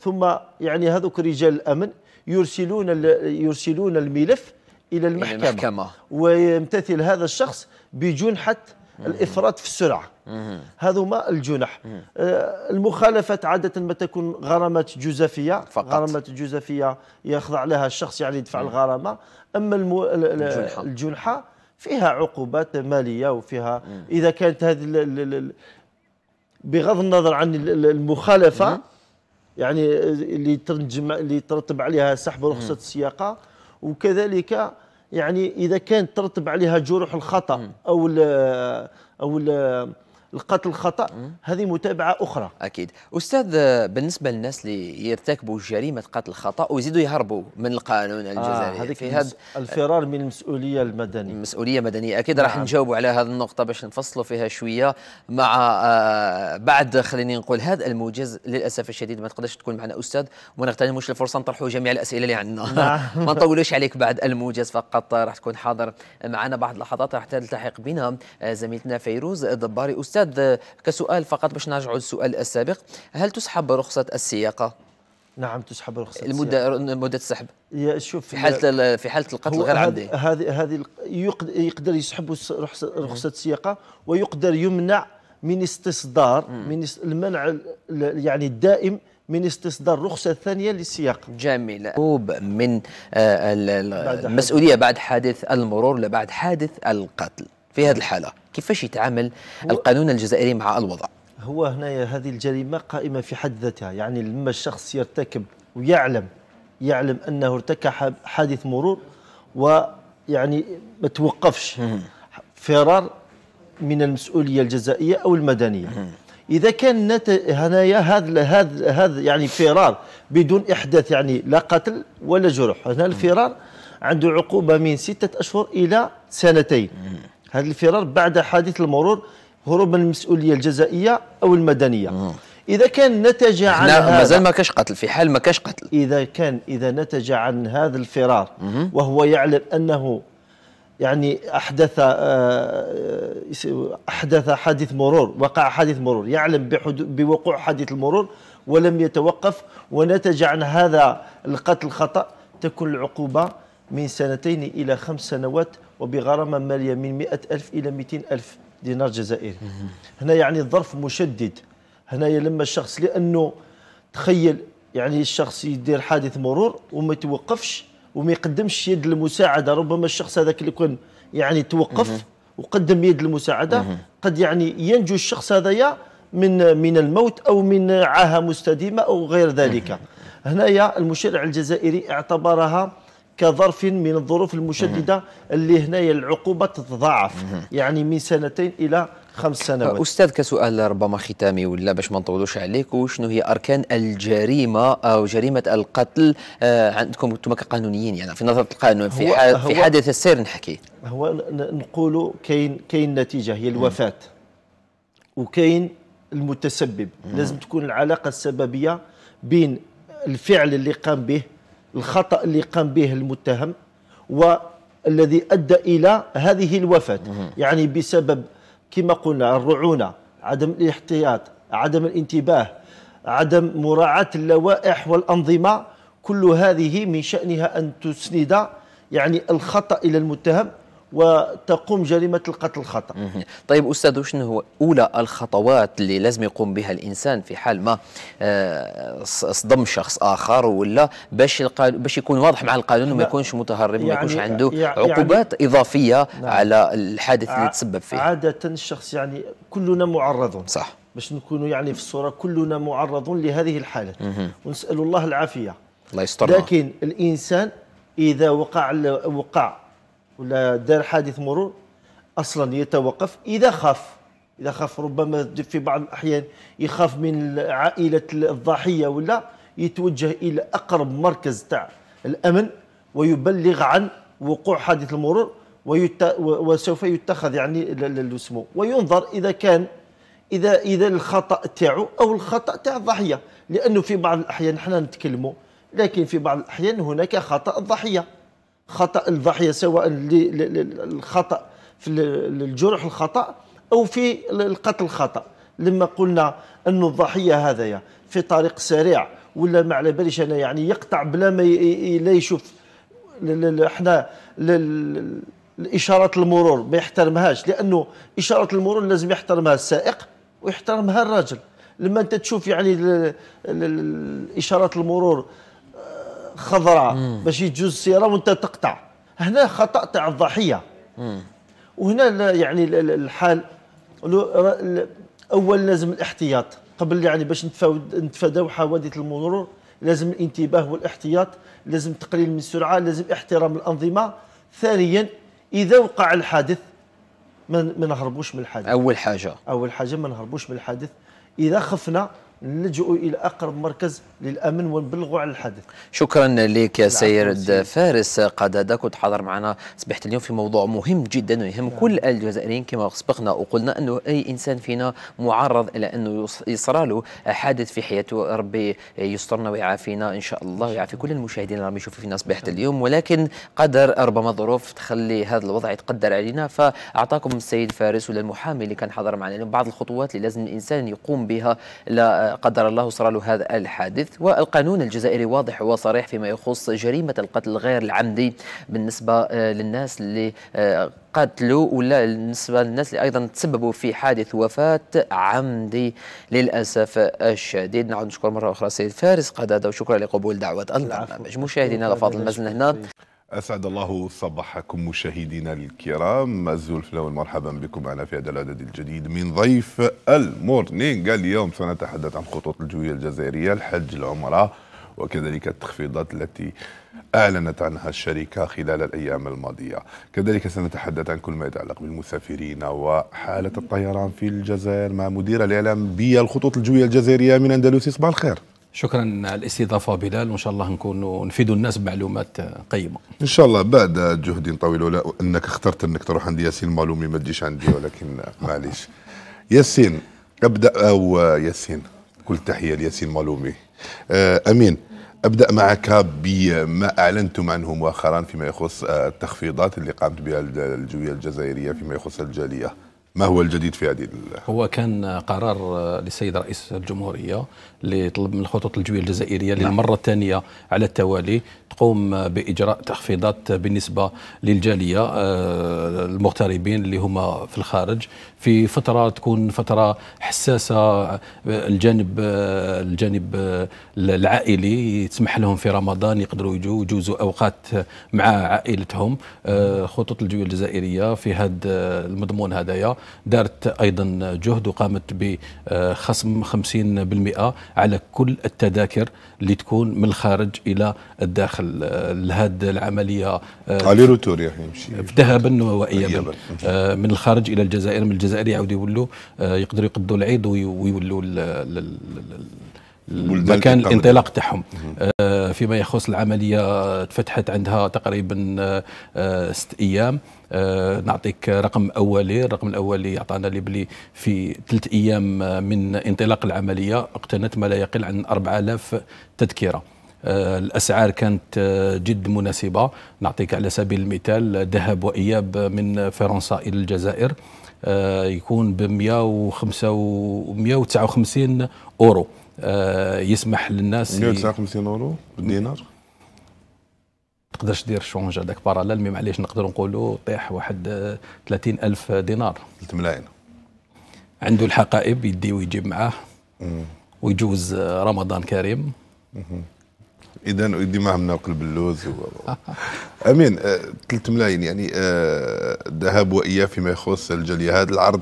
ثم يعني هذوك رجال الامن يرسلون يرسلون الملف الى المحكمه, المحكمة. ويمتثل هذا الشخص بجنحه الافراط في السرعه هذوما الجنح آه، المخالفات عاده ما تكون غرامات جزافيه فقط. غرامات جزافيه يخضع لها الشخص يعني يدفع الغرامه اما المو... الجنحه, الجنحة فيها عقوبات ماليه وفيها اذا كانت هذه بغض النظر عن المخالفه يعني اللي تنجم اللي ترتب عليها سحب رخصه السياقه وكذلك يعني اذا كان ترتب عليها جروح الخطا او ال او ال القتل خطا هذه متابعه اخرى اكيد استاذ بالنسبه للناس اللي يرتكبوا جريمه قتل خطا ويزيدوا يهربوا من القانون آه، الجزائري آه هذيك في هذا الفرار من المسؤوليه المدنيه المسؤوليه مدنيه اكيد راح نعم. نجاوبوا على هذه النقطه باش نفصلوا فيها شويه مع آه بعد خليني نقول هذا الموجز للاسف الشديد ما تقدرش تكون معنا استاذ وما نغتنموش الفرصه نطرحوا جميع الاسئله اللي عندنا نعم. ما نطولوش عليك بعد الموجز فقط راح تكون حاضر معنا بعض اللحظات راح تلتحق بنا آه، زميلتنا فيروز الضباري استاذ استاذ آه، كسؤال فقط باش نرجعوا للسؤال السابق هل تسحب رخصه السياقه نعم تسحب رخصه المده السياقة. مده السحب شوف في حاله في حاله القتل غير عمدي هذه هذه يقدر يسحب رخصه السياقه ويقدر يمنع من استصدار من المنع يعني الدائم من استصدار رخصة ثانية للسياق جميل من آه، المسؤولية بعد حادث المرور لبعد حادث القتل في هذه الحالة كيفاش يتعامل القانون الجزائري مع الوضع هو هنا هذه الجريمة قائمة في حد ذاتها يعني لما الشخص يرتكب ويعلم يعلم أنه ارتكب حادث مرور ويعني ما توقفش فرار من المسؤولية الجزائية أو المدنية إذا كان نت... هنايا هذا هذا هذا يعني فرار بدون إحداث يعني لا قتل ولا جرح هنا الفرار عنده عقوبة من ستة أشهر إلى سنتين هذا الفرار بعد حادث المرور هروب من المسؤوليه الجزائيه او المدنيه مم. اذا كان نتج عن هذا مازال ما كاش قتل في حال ما كاش قتل اذا كان اذا نتج عن هذا الفرار مم. وهو يعلم انه يعني احدث آه، احدث حادث مرور وقع حادث مرور يعلم بوقوع حادث المرور ولم يتوقف ونتج عن هذا القتل خطا تكون العقوبه من سنتين إلى خمس سنوات وبغرامة مالية من 100 ألف إلى 200 ألف دينار جزائري هنا يعني الظرف مشدد هنا لما الشخص لأنه تخيل يعني الشخص يدير حادث مرور وما يتوقفش وما يقدمش يد المساعدة ربما الشخص هذاك اللي كان يعني توقف وقدم يد المساعدة قد يعني ينجو الشخص هذايا من من الموت أو من عاهة مستديمة أو غير ذلك هنايا المشرع الجزائري اعتبرها كظرف من الظروف المشدده اللي هنايا العقوبه تتضاعف يعني من سنتين الى خمس سنوات استاذ كسؤال ربما ختامي ولا باش ما نطولوش عليك وشنو هي اركان الجريمه او جريمه القتل آه، عندكم انتم كقانونيين يعني في نظره القانون في, في حادث السير نحكي هو نقولوا كاين كاين نتيجه هي الوفاه وكاين المتسبب لازم تكون العلاقه السببيه بين الفعل اللي قام به الخطأ اللي قام به المتهم والذي أدى إلى هذه الوفاة يعني بسبب كما قلنا الرعونة عدم الاحتياط عدم الانتباه عدم مراعاة اللوائح والأنظمة كل هذه من شأنها أن تسند يعني الخطأ إلى المتهم وتقوم جريمه القتل الخطا. طيب استاذ شنو هو اولى الخطوات اللي لازم يقوم بها الانسان في حال ما آه، صدم شخص اخر ولا باش باش يكون واضح مع القانون وما يكونش متهرب يعني وما يكونش يعني عنده يعني عقوبات يعني اضافيه نعم على الحادث اللي تسبب فيه. عاده الشخص يعني كلنا معرضون. صح. باش نكونوا يعني في الصوره كلنا معرضون لهذه الحالات ونسال الله العافيه. الله يسترنا. لكن الانسان اذا وقع وقع ولا دار حادث مرور اصلا يتوقف اذا خاف اذا خاف ربما في بعض الاحيان يخاف من عائله الضحيه ولا يتوجه الى اقرب مركز تاع الامن ويبلغ عن وقوع حادث المرور ويت... وسوف يتخذ يعني اسمه وينظر اذا كان اذا اذا الخطا تاعو او الخطا تاع الضحيه لانه في بعض الاحيان احنا نتكلموا لكن في بعض الاحيان هناك خطا الضحيه خطأ الضحية سواء الخطأ في الجرح الخطأ أو في القتل الخطأ لما قلنا أن الضحية هذايا في طريق سريع ولا ما على باليش أنا يعني يقطع بلا ما لا يشوف احنا الاشارات المرور ما يحترمهاش لانه اشاره المرور لازم يحترمها السائق ويحترمها الراجل لما انت تشوف يعني الاشارات المرور خضراء باش يتجوز السياره وانت تقطع هنا خطا تاع الضحيه وهنا يعني الحال اول لازم الاحتياط قبل يعني باش نتفاداو حوادث المرور لازم الانتباه والاحتياط لازم تقليل من السرعه لازم احترام الانظمه ثانيا اذا وقع الحادث ما نهربوش من الحادث اول حاجه اول حاجه ما نهربوش من الحادث اذا خفنا لجؤوا الى اقرب مركز للامن ونبلغوا على الحدث. شكرا لك يا سيد فارس قداده كنت حاضر معنا صبحت اليوم في موضوع مهم جدا ويهم نعم. كل الجزائريين كما سبقنا وقلنا انه اي انسان فينا معرض الى انه يصرى له حادث في حياته ربي يسترنا ويعافينا ان شاء الله ويعافي كل المشاهدين اللي راهم يشوفوا فينا صباحة نعم. اليوم ولكن قدر ربما ظروف تخلي هذا الوضع يتقدر علينا فاعطاكم السيد فارس ولا المحامي اللي كان حاضر معنا اليوم بعض الخطوات اللي لازم الانسان يقوم بها لا قدر الله صار له هذا الحادث والقانون الجزائري واضح وصريح فيما يخص جريمة القتل غير العمدي بالنسبة آه، للناس اللي آه، قتلوا ولا بالنسبة للناس اللي أيضا تسببوا في حادث وفاة عمدي للأسف الشديد نعود نشكر مرة أخرى سيد فارس قدادة وشكرا لقبول دعوة البرنامج مشاهدينا لفاضل مازلنا هنا أسعد الله صباحكم مشاهدينا الكرام مازول فلو مرحبا بكم معنا في هذا العدد الجديد من ضيف المورنينغ اليوم سنتحدث عن خطوط الجوية الجزائرية الحج العمرة وكذلك التخفيضات التي أعلنت عنها الشركة خلال الأيام الماضية كذلك سنتحدث عن كل ما يتعلق بالمسافرين وحالة الطيران في الجزائر مع مدير الإعلام بالخطوط الجوية الجزائرية من أندلسي صباح الخير شكرا الاستضافة بلال وإن شاء الله نكون نفيدوا الناس بمعلومات قيمة إن شاء الله بعد جهد طويل ولا أنك اخترت أنك تروح عند ياسين معلومي ما تجيش عندي ولكن معليش ياسين أبدأ أو ياسين كل تحية لياسين معلومي آه، أمين ابدا معك بما اعلنتم عنه مؤخرا فيما يخص آه، التخفيضات اللي قامت بها الجويه الجزائريه فيما يخص الجاليه ما هو الجديد في هذه هو كان قرار للسيد رئيس الجمهوريه اللي طلب من الخطوط الجويه الجزائريه نعم. للمره الثانيه على التوالي تقوم باجراء تخفيضات بالنسبه للجاليه آه، المغتربين اللي هما في الخارج في فتره تكون فتره حساسه آه، الجانب آه، الجانب العائلي يسمح لهم في رمضان يقدروا يجوزوا اوقات مع عائلتهم خطوط الجويه الجزائريه في هذا المضمون هذايا دارت ايضا جهد وقامت بخصم 50% على كل التذاكر اللي تكون من الخارج الى الداخل آه، لهذه العمليه آه، على روتور يمشي ذهبا وايابا آه، من الخارج الى الجزائر من الجزائر يعاودوا يولوا يقدروا يقضوا العيد ويولوا مكان الانطلاق تاعهم آه، فيما يخص العمليه تفتحت عندها تقريبا آه، آه، ست ايام نعطيك رقم اولي الرقم الاولي اعطانا لي بلي في ثلاث ايام من انطلاق العمليه اقتنت ما لا يقل عن 4000 تذكره الاسعار كانت جد مناسبه نعطيك على سبيل المثال ذهب واياب من فرنسا الى الجزائر يكون ب 159 اورو آه، يسمح للناس 159 اورو بالدينار تقدرش دير شونج هذاك باراليل مي معليش نقدروا نقولوا طيح واحد 30 آه، ألف دينار 3 ملايين عنده الحقائب يدي ويجيب معاه ويجوز آه، رمضان كريم اذا يدي معاه من قلب اللوز امين 3 آه، ملايين يعني آه، ذهب واياب فيما يخص الجاليه هذا العرض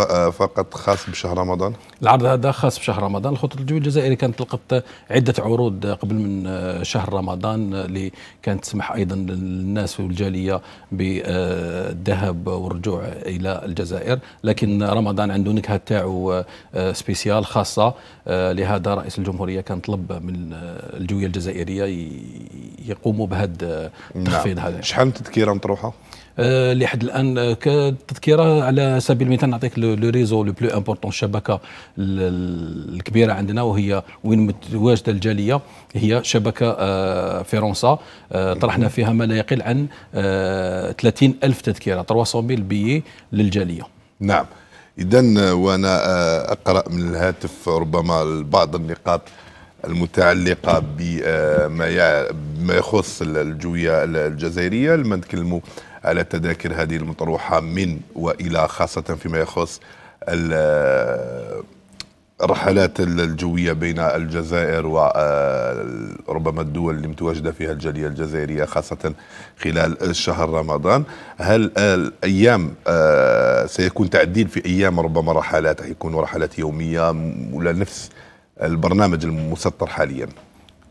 آه، فقط خاص بشهر رمضان العرض هذا خاص بشهر رمضان الخطوط الجوية الجزائرية كانت لقت عدة عروض قبل من شهر رمضان اللي كانت تسمح أيضا للناس والجالية بالذهاب والرجوع إلى الجزائر لكن رمضان عنده نكهة تاعو سبيسيال خاصة لهذا رئيس الجمهورية كان طلب من الجوية الجزائرية يقوموا بهذا تخفيض نعم. هذا شحال من تذكره مطروحه؟ آه، لحد الان آه، كتذكره على سبيل المثال نعطيك لو ريزو لو بلو امبورتون الشبكه الكبيره عندنا وهي وين متواجده الجاليه هي شبكه آه، فرنسا طرحنا فيها ما لا يقل عن 30 الف تذكره 300 بيي للجاليه نعم اذا وانا اقرا من الهاتف ربما بعض النقاط المتعلقة بما آه، يخص الجوية الجزائرية لما نتكلموا على التذاكر هذه المطروحة من وإلى خاصة فيما يخص الرحلات آه، الجوية بين الجزائر وربما آه، الدول اللي متواجدة فيها الجالية الجزائرية خاصة خلال شهر رمضان هل الأيام سيكون تعديل في أيام ربما رحلات يكون رحلات يومية ولا نفس البرنامج المسطر حاليا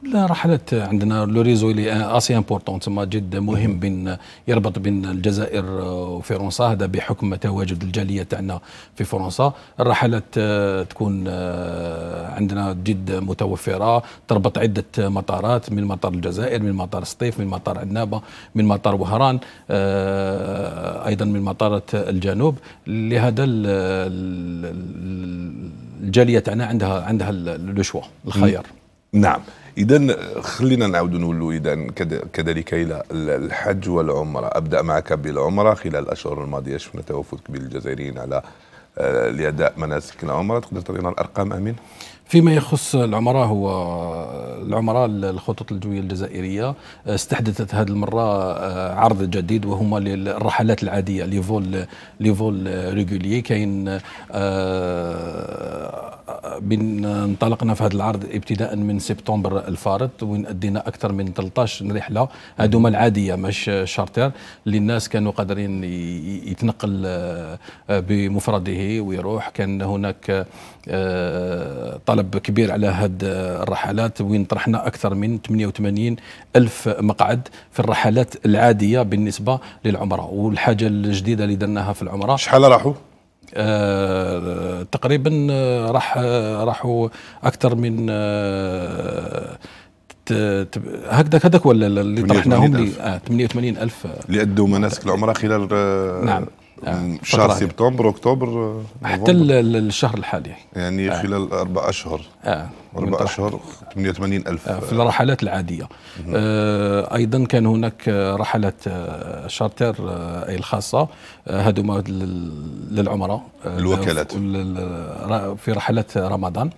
لا رحلت عندنا لو ريزو اللي اسي امبورتون تسمى جد مهم بين يربط بين الجزائر وفرنسا هذا بحكم تواجد الجاليه تاعنا في فرنسا الرحلات آه، تكون آه، عندنا جد متوفره تربط عده مطارات من مطار الجزائر من مطار سطيف من مطار عنابه من مطار وهران آه، ايضا من مطارات الجنوب لهذا الجاليه تاعنا عندها عندها لو شوا الخيار نعم اذا خلينا نعود نولوا اذا كذلك الى الحج والعمره ابدا معك بالعمره خلال الاشهر الماضيه شفنا توافد كبير الجزائريين على آه، لاداء مناسك العمره تقدر تعطينا الارقام امين فيما يخص العمراء هو العمراء الخطوط الجوية الجزائرية آه، استحدثت هذه المرة آه، عرض جديد وهما للرحلات العادية ليفول ليفول آه، ريغولي كاين انطلقنا في هذا العرض ابتداء من سبتمبر الفارط وين ادينا اكثر من 13 رحله هذوما العاديه مش شارتر للناس كانوا قادرين يتنقل بمفرده ويروح كان هناك طلب طلب كبير على هذه الرحلات وين طرحنا أكثر من 88 ألف مقعد في الرحلات العادية بالنسبة للعمرة والحاجة الجديدة اللي درناها في العمرة شحال راحوا؟ آه تقريبا راح راحوا اكثر من آه هكذاك هذاك ولا اللي طرحناهم 88 آه، الف اللي ادوا مناسك العمره خلال آه، نعم آه، شهر سبتمبر اكتوبر آه، حتى الشهر الحالي يعني آه. خلال اربع اشهر آه. اربع اشهر 88 الف آه. في الرحلات العاديه آه ايضا كان هناك آه، رحلات شارتر اي الخاصه هذوما للعمره الوكالات في رحلات رمضان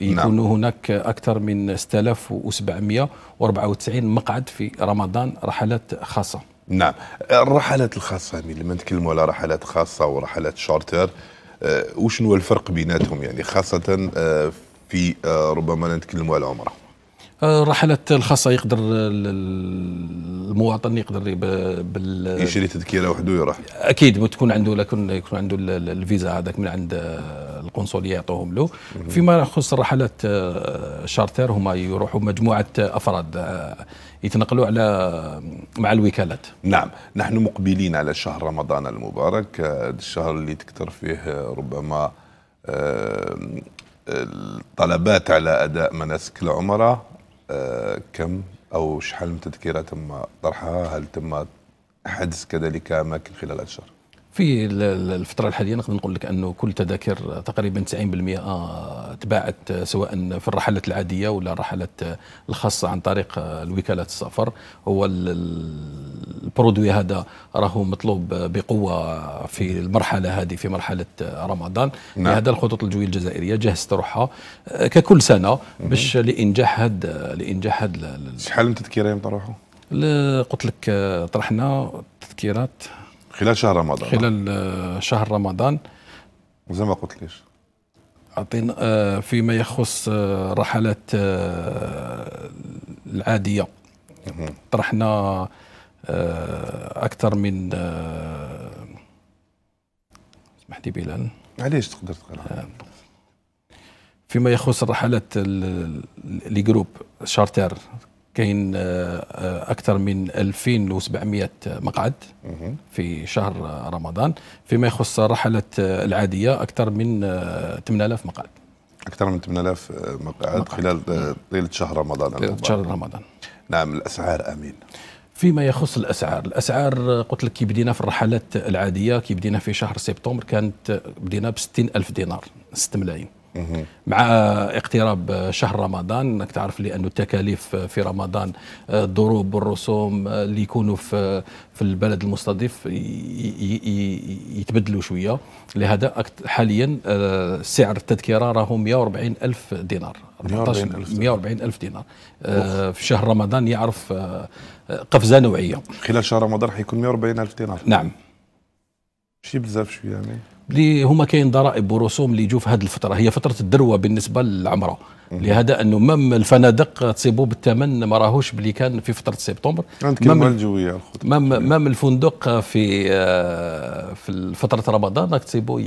نعم. يكون نعم. هناك اكثر من 6794 مقعد في رمضان رحلات خاصه نعم الرحلات الخاصه لما نتكلموا على رحلات خاصه ورحلات شارتر أه وشنو الفرق بيناتهم يعني خاصه أه في أه ربما نتكلموا على العمره آه، الرحلات الخاصة يقدر المواطن يقدر بال يشري تذكرة وحده يروح أكيد تكون عنده لكن يكون عنده الفيزا هذاك من عند القنصلية يعطوهم له فيما يخص الرحلات آه، شارتر هما يروحوا مجموعة أفراد آه، يتنقلوا على مع الوكالات نعم نحن مقبلين على شهر رمضان المبارك آه، الشهر اللي تكثر فيه ربما آه، آه، الطلبات على اداء مناسك العمره كم او شحال من تذكره تم طرحها هل تم حجز كذلك اماكن خلال الشهر في الفترة الحالية نقدر نقول لك أنه كل تذاكر تقريبا 90% تباعت سواء في الرحلات العادية ولا الرحلات الخاصة عن طريق الوكالات السفر هو البرودوي هذا راهو مطلوب بقوة في المرحلة هذه في مرحلة رمضان نعم. لهذا الخطوط الجوية الجزائرية جهزت روحها آه، ككل سنة باش لإنجاح هاد لإنجاح هاد شحال من تذكرة يمطروحوا قلت لك آه، طرحنا تذكيرات خلال شهر رمضان خلال آه، شهر رمضان زي ما قلت ليش اعطينا آه، فيما يخص آه، رحلات العاديه طرحنا اكثر من اسمح لي بلال علاش تقدر تقرا فيما يخص الرحلات لي جروب شارتر كاين آه، اكثر من 2700 مقعد في شهر رمضان فيما يخص الرحلات العادية اكثر من 8000 آه، مقعد اكثر من 8000 آه، مقعد, مقعد. خلال طيله شهر رمضان طيله شهر رمضان نعم الاسعار امين فيما يخص الاسعار الاسعار قلت لك كي بدينا في الرحلات العاديه كي بدينا في شهر سبتمبر كانت بدينا ب 60000 دينار 6 ملايين مع اقتراب شهر رمضان انك تعرف لي انه التكاليف في رمضان الضروب والرسوم اللي يكونوا في في البلد المستضيف يتبدلوا شويه لهذا حاليا آه، سعر التذكره راهو 140 الف دينار 140 الف 140 الف دينار آه، في شهر رمضان يعرف آه، قفزه نوعيه خلال شهر رمضان حيكون 140 الف دينار نعم شي بزاف شويه يعني اللي هما كاين ضرائب ورسوم اللي يجوا في هذه الفتره هي فتره الذروه بالنسبه للعمره لهذا انه مام الفنادق تصيبوا بالثمن ما راهوش باللي كان في فتره سبتمبر مام الجويه مام مام الفندق في آه، في فتره رمضان راك تصيبوا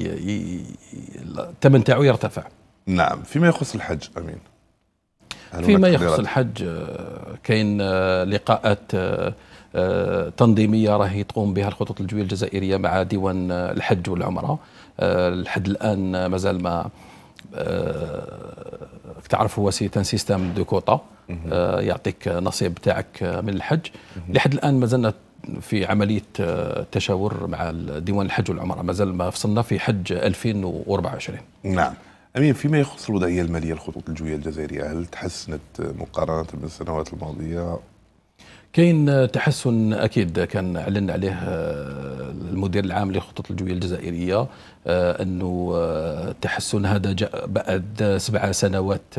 الثمن تاعو يرتفع نعم فيما يخص الحج امين فيما يخص الحج آه، كاين آه، لقاءات آه، تنظيميه راهي تقوم بها الخطوط الجويه الجزائريه مع ديوان الحج والعمره آه، لحد الان مازال ما آه، تعرف هو سيتان سيستم دو كوطا يعطيك نصيب تاعك من الحج لحد الان مازلنا في عمليه تشاور مع ديوان الحج والعمره مازال ما فصلنا في حج 2024 نعم امين فيما يخص الوضعيه الماليه الخطوط الجويه الجزائريه هل تحسنت مقارنه بالسنوات الماضيه كاين تحسن اكيد كان اعلن عليه آه، المدير العام لخطط الجويه الجزائريه آه، انه التحسن آه، هذا جاء بعد سبع سنوات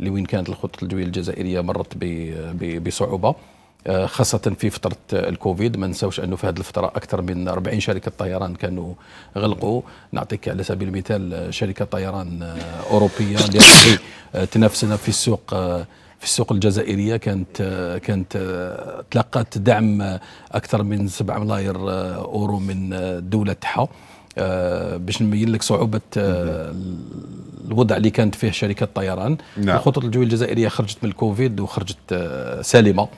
لوين كانت الخطط الجويه الجزائريه مرت بصعوبه خاصة في فترة الكوفيد ما نساوش أنه في هذه الفترة أكثر من 40 شركة طيران كانوا غلقوا نعطيك على سبيل المثال شركة طيران أوروبية اللي تنافسنا في السوق في السوق الجزائريه كانت كانت تلقت دعم اكثر من 7 ملاير اورو من الدوله تاعها باش نبين لك صعوبه آه، الوضع اللي كانت فيه شركه الطيران نعم. الخطوط الجويه الجزائريه خرجت من الكوفيد وخرجت سالمه آه,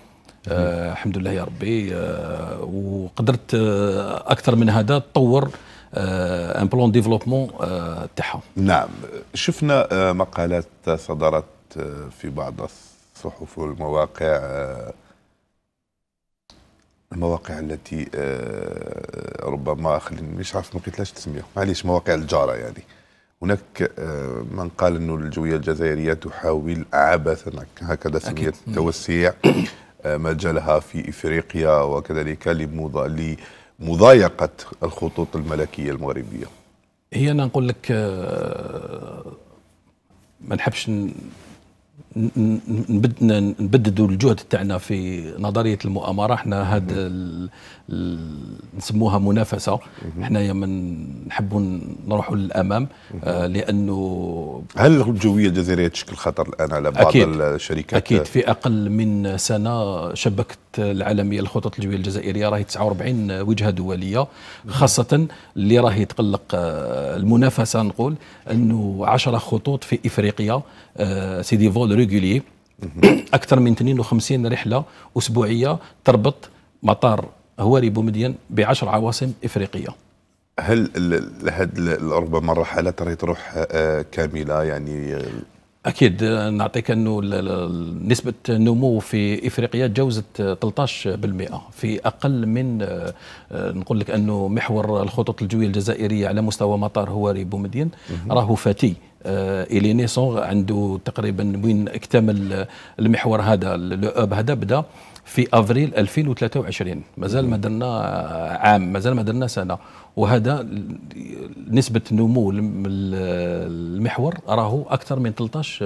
آه، الحمد لله يا ربي آه وقدرت آه اكثر من هذا تطور ان بلون ديفلوبمون تاعها نعم شفنا آه، مقالات صدرت في بعض الصحف والمواقع آه، المواقع التي آه، ربما خلينا مش عارف ما قلتلاش تسميه معليش مواقع الجاره يعني هناك آه، من قال انه الجويه الجزائريه تحاول عبثا هكذا سميت توسيع مجالها في افريقيا وكذلك لمضايقه الخطوط الملكيه المغربيه. هي انا نقول لك ما نحبش نبددوا الجهد تاعنا في نظريه المؤامره احنا هذا نسموها منافسه حنايا من نحبوا نروحوا للامام آه لانه هل الجويه الجزائريه تشكل خطر الان على بعض أكيد الشركات اكيد في اقل من سنه شبكه العالميه الخطط الجويه الجزائريه راهي 49 وجهه دوليه خاصه اللي راهي تقلق آه، المنافسه نقول انه 10 خطوط في افريقيا آه سيدي فول ريغولي اكثر من 52 رحله اسبوعيه تربط مطار هواري بومدين بعشر عواصم افريقيه هل لهاد ربما الرحلات راهي تروح آه، كامله يعني اكيد آه، نعطيك انه نسبه النمو في افريقيا تجاوزت 13% في اقل من آه، نقول لك انه محور الخطوط الجويه الجزائريه على مستوى مطار هواري بومدين راهو فاتي آه، الينيسون عنده تقريبا وين اكتمل المحور هذا لو هذا بدا في افريل 2023 مازال ما درنا عام مازال ما درنا سنه وهذا نسبه نمو المحور راهو اكثر من 13%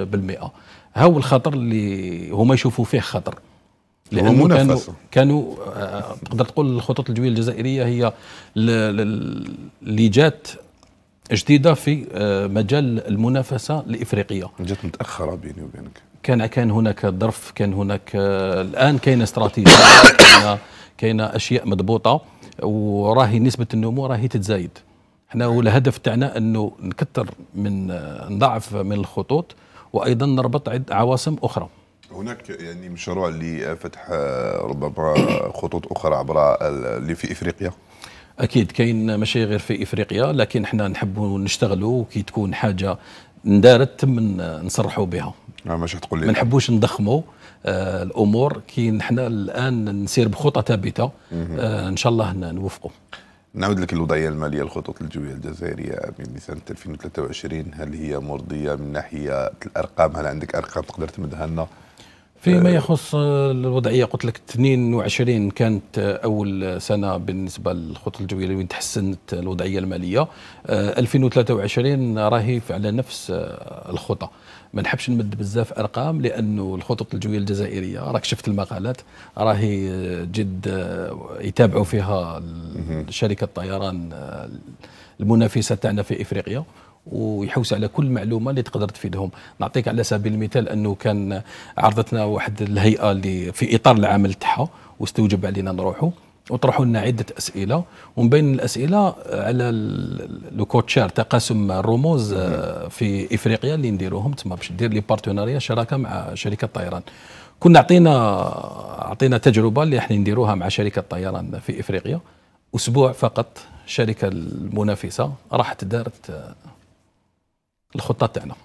ها هو الخطر اللي هما يشوفوا فيه خطر لانه كانوا كانوا آه، تقدر تقول الخطوط الجويه الجزائريه هي اللي جات جديده في آه، مجال المنافسه الافريقيه جات متاخره بيني وبينك كان كان هناك ظرف كان هناك آه، الان كاينه استراتيجيه كاينه كاينه اشياء مضبوطه وراهي نسبه النمو راهي تتزايد احنا والهدف الهدف تاعنا انه نكثر من آه، نضعف من الخطوط وايضا نربط عد عواصم اخرى هناك يعني مشروع لفتح ربما خطوط اخرى عبر اللي في افريقيا اكيد كاين غير في افريقيا لكن احنا نحبوا نشتغلوا كي تكون حاجه اندارت تم نصرحوا بها آه، ماشي تقول لي ما نحبوش نضخموا آه الامور كي حنا الان نسير بخطى ثابته آه ان شاء الله نوفقوا نعود لك الوضعية المالية الخطوط الجوية الجزائرية من سنه 2023 هل هي مرضية من ناحية الأرقام هل عندك أرقام تقدر تمدها لنا؟ فيما آه، يخص الوضعيه قلت لك 22 كانت اول سنه بالنسبه للخطه الجويه وين تحسنت الوضعيه الماليه 2023 آه، راهي على نفس آه، الخطى ما نحبش نمد بزاف ارقام لانه الخطط الجويه الجزائريه راك شفت المقالات راهي جد يتابعوا فيها شركه الطيران المنافسه تاعنا في افريقيا ويحوس على كل معلومه اللي تقدر تفيدهم نعطيك على سبيل المثال انه كان عرضتنا واحد الهيئه اللي في اطار العمل تاعها واستوجب علينا نروحوا وطرحوا لنا عده اسئله ومن بين الاسئله على لو كوتشير تقاسم الرموز آه، في افريقيا اللي نديروهم تما باش دير لي بارتناريا شراكه مع شركه طيران كنا عطينا عطينا تجربه اللي احنا نديروها مع شركه طيران في افريقيا اسبوع فقط الشركه المنافسه راحت دارت آه، الخطه تاعنا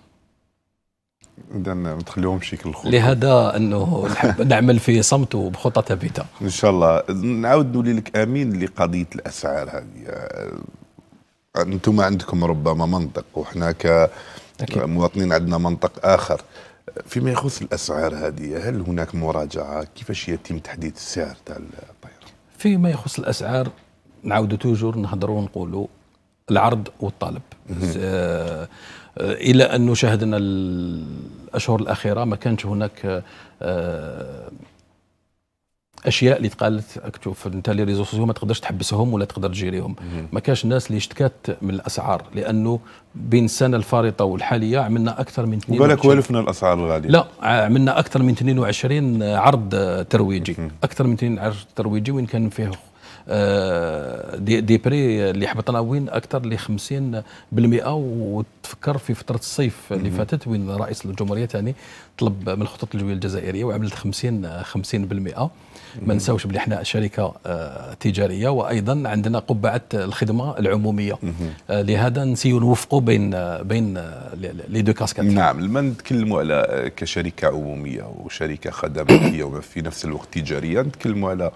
اذا ما تخليهمش يكل الخطه لهذا انه نحب نعمل في صمت وبخطه ثابته ان شاء الله نعاود نولي لك امين لقضيه الاسعار هذه آه، انتم عندكم ربما منطق وحنا كمواطنين عندنا منطق اخر فيما يخص الاسعار هذه هل هناك مراجعه كيفاش يتم تحديد السعر تاع الطياره فيما يخص الاسعار نعاودوا توجور نهضروا ونقولوا العرض والطلب آه، الى انه شاهدنا الاشهر الاخيره ما كانش هناك آه، اشياء اللي تقالت تشوف انت لي ريزو سوسيو ما تقدرش تحبسهم ولا تقدر تجيريهم ما كانش الناس اللي اشتكات من الاسعار لانه بين السنه الفارطه والحاليه عملنا اكثر من 22 وبالك والفنا الاسعار الغاليه لا عملنا اكثر من 22 عرض ترويجي اكثر من 22 عرض ترويجي وين كان فيه آه، دي, دي بري اللي حبطنا وين اكثر ل 50% وتفكر في فتره الصيف اللي فاتت وين رئيس الجمهوريه ثاني طلب من الخطوط الجويه الجزائريه وعملت 50 50% ما نساوش بلي احنا شركه آه، تجاريه وايضا عندنا قبعه الخدمه العموميه آه، لهذا نسيو نوفقوا بين بين لي دو كاسكات نعم لما نتكلموا على كشركه عموميه وشركه خدماتيه وفي نفس الوقت تجاريه نتكلموا على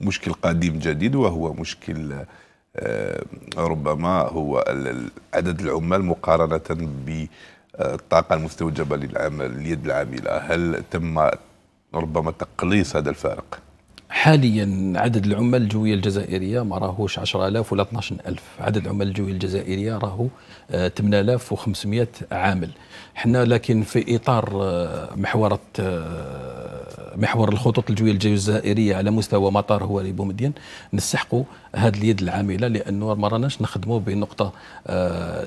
مشكل قديم جديد وهو مشكل آه، ربما هو عدد العمال مقارنة بالطاقة المستوجبة للعمل اليد العاملة هل تم ربما تقليص هذا الفارق؟ حاليا عدد العمال الجوية الجزائرية ما راهوش 10000 ولا 12000 عدد العمال الجوية الجزائرية راهو 8500 آه، عامل حنا لكن في إطار آه، محور آه، محور الخطوط الجوية الجزائرية على مستوى مطار هواري بومدين نستحقوا هذه اليد العاملة لأنه ما راناش نخدموا بنقطة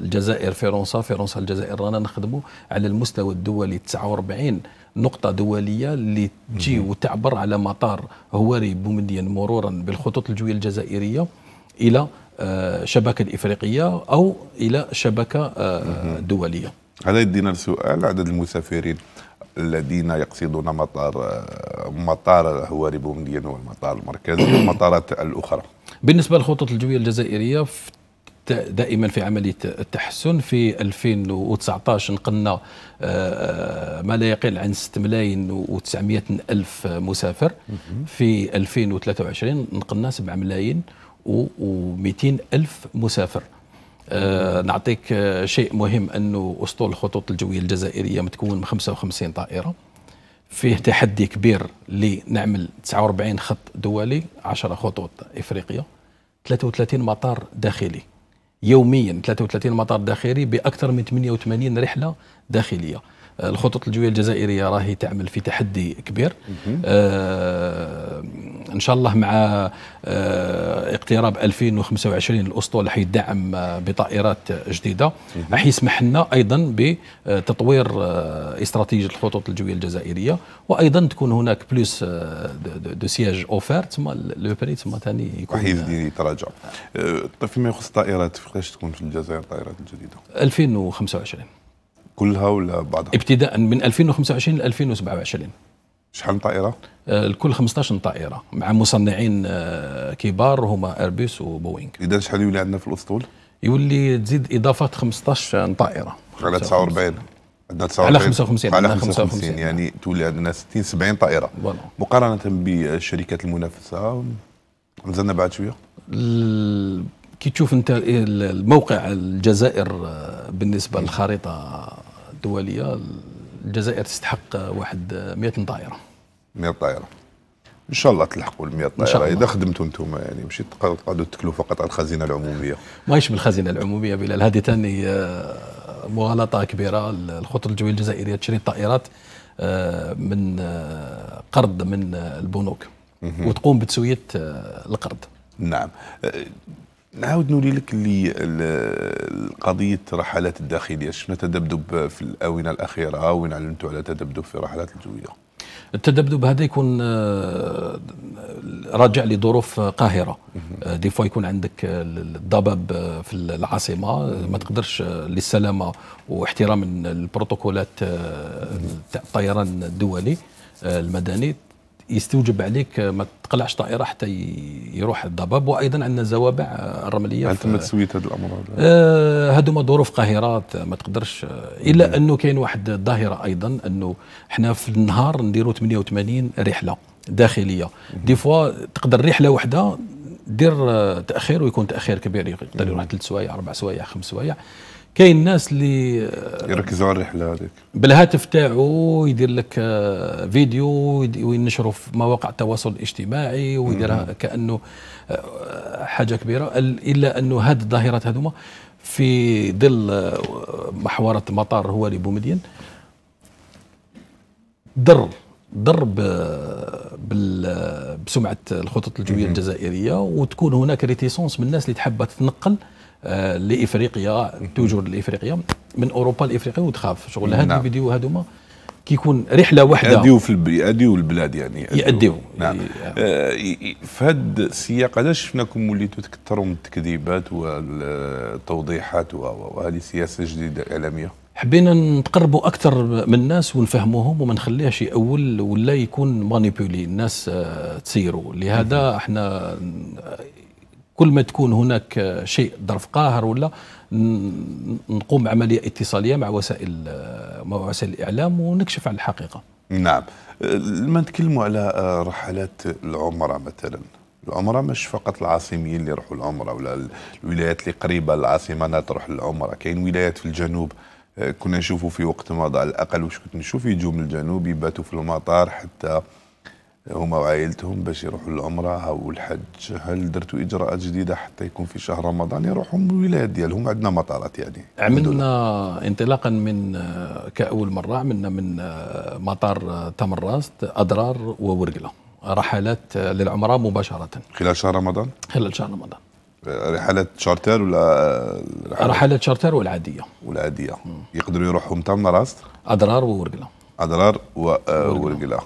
الجزائر فرنسا فرنسا الجزائر رانا نخدموا على المستوى الدولي 49 نقطة دولية اللي تجي وتعبر على مطار هواري بومدين مرورا بالخطوط الجوية الجزائرية إلى آه، شبكة الإفريقية أو إلى شبكة آه، دولية هذا يدينا السؤال عدد المسافرين الذين يقصدون مطار آه، مطار هواري بومدين والمطار المركزي والمطارات الأخرى بالنسبة للخطوط الجوية الجزائرية في دائما في عمليه التحسن في 2019 نقلنا آه، آه، ما لا يقل عن 6 ملايين و900 الف مسافر في 2023 نقلنا 7 ملايين و200 الف مسافر آه نعطيك آه، شيء مهم انه اسطول الخطوط الجويه الجزائريه متكون من 55 طائره فيه تحدي كبير لنعمل 49 خط دولي 10 خطوط افريقيه 33 مطار داخلي يوميا 33 مطار داخلي باكثر من 88 رحله داخليه الخطوط الجويه الجزائريه راهي تعمل في تحدي كبير آه ان شاء الله مع آه اقتراب 2025 الاسطول حيدعم آه، بطائرات جديده راح يسمح لنا ايضا بتطوير آه، آه، استراتيجيه الخطوط الجويه الجزائريه وايضا تكون هناك بلوس دو سياج اوفير تما لو بري تما ثاني يكون يتراجع طيب، فيما يخص الطائرات فقاش تكون في الجزائر الطائرات الجديده 2025 كلها ولا بعضها؟ ابتداء من 2025 ل 2027 شحال طائرة؟ آه، الكل 15 طائرة مع مصنعين آه، كبار هما ايربيس وبوينغ إذا شحال يولي عندنا في الأسطول؟ يولي تزيد إضافات 15 طائرة على 49 عندنا 49 على 55 على 55 يعني تولي عندنا 60 70 طائرة بلو. مقارنة بالشركات المنافسة مازلنا بعد شوية؟ كي تشوف انت الموقع الجزائر آه، بالنسبة إيه. للخريطة الدوليه الجزائر تستحق واحد 100 طائره 100 طائره ان شاء الله تلحقوا ال 100 طائره اذا خدمتوا انتم يعني ماشي تقعدوا تكلوا فقط على الخزينه العموميه ماهيش بالخزينه العموميه بلال هذه ثاني آه، مغالطه كبيره الخطوط الجويه الجزائريه تشري الطائرات آه، من آه، قرض من البنوك وتقوم بتسويه القرض نعم نعاود نولي لك القضيه الرحلات الداخلية شفنا تذبذب في الآونة الأخيرة وين علمتوا على تذبذب في رحلات الجوية التذبذب هذا يكون آه، راجع لظروف قاهرة آه، دي فوا يكون عندك آه، الضباب في العاصمة ما تقدرش للسلامة واحترام البروتوكولات الطيران الدولي المدني يستوجب عليك ما تقلعش طائره حتى يروح الضباب وايضا عندنا زوابع الرمليه هل تم تسويت هذه الامراض؟ آه هذوما ظروف قاهرات ما تقدرش الا نعم. انه كاين واحد الظاهره ايضا انه احنا في النهار نديروا 88 رحله داخليه دي فوا تقدر رحله واحده دير تاخير ويكون تاخير كبير يقدر يروح ثلاث سوايع اربع سوايع خمس سوايع كاين الناس اللي يركزوا على الرحله هذيك بالهاتف تاعو يدير لك فيديو وينشره في مواقع التواصل الاجتماعي ويديرها كانه آه، حاجه كبيره الا انه هذه الظاهرات هذوما في ظل آه، محورة مطار هو بومدين ضر ضر بسمعه الخطوط الجويه الجزائريه وتكون هناك ريتيسونس من الناس اللي تحب تتنقل آه، لافريقيا توجور لافريقيا من اوروبا لافريقيا وتخاف شغل هاد نعم. الفيديو هذوما كيكون رحله واحده يأديو في الب... يأديو البلاد يعني يأديو, يأديو. نعم آه, آه، في هذا السياق علاش شفناكم وليتوا تكثروا من التكذيبات والتوضيحات وهذه سياسه جديده اعلاميه حبينا نتقربوا اكثر من الناس ونفهموهم وما نخليهش ياول ولا يكون مانيبولي الناس آه، تسيروا لهذا احنا كل ما تكون هناك شيء ظرف قاهر ولا نقوم بعمليه اتصاليه مع وسائل مع وسائل الاعلام ونكشف عن الحقيقه نعم لما نتكلموا على آه، رحلات العمره مثلا العمره مش فقط العاصميين اللي يروحوا العمره ولا الولايات اللي قريبه للعاصمه لا تروح للعمره كاين ولايات في الجنوب آه، كنا نشوفوا في وقت مضى على الاقل واش كنت نشوف يجوا من الجنوب يباتوا في المطار حتى هما وعائلتهم باش يروحوا للعمرة أو الحج هل درتوا إجراءات جديدة حتى يكون في شهر رمضان يروحوا الولايات ديالهم عندنا مطارات يعني عملنا انطلاقا من آه، كأول مرة عملنا من آه، مطار آه، تمراست أضرار وورقلة رحلات للعمرة مباشرة خلال شهر رمضان؟ خلال شهر رمضان رحلات شارتر ولا رحلات, شارتر والعادية والعادية يقدروا يروحوا من راس؟ أضرار وورقلة أضرار وورقلة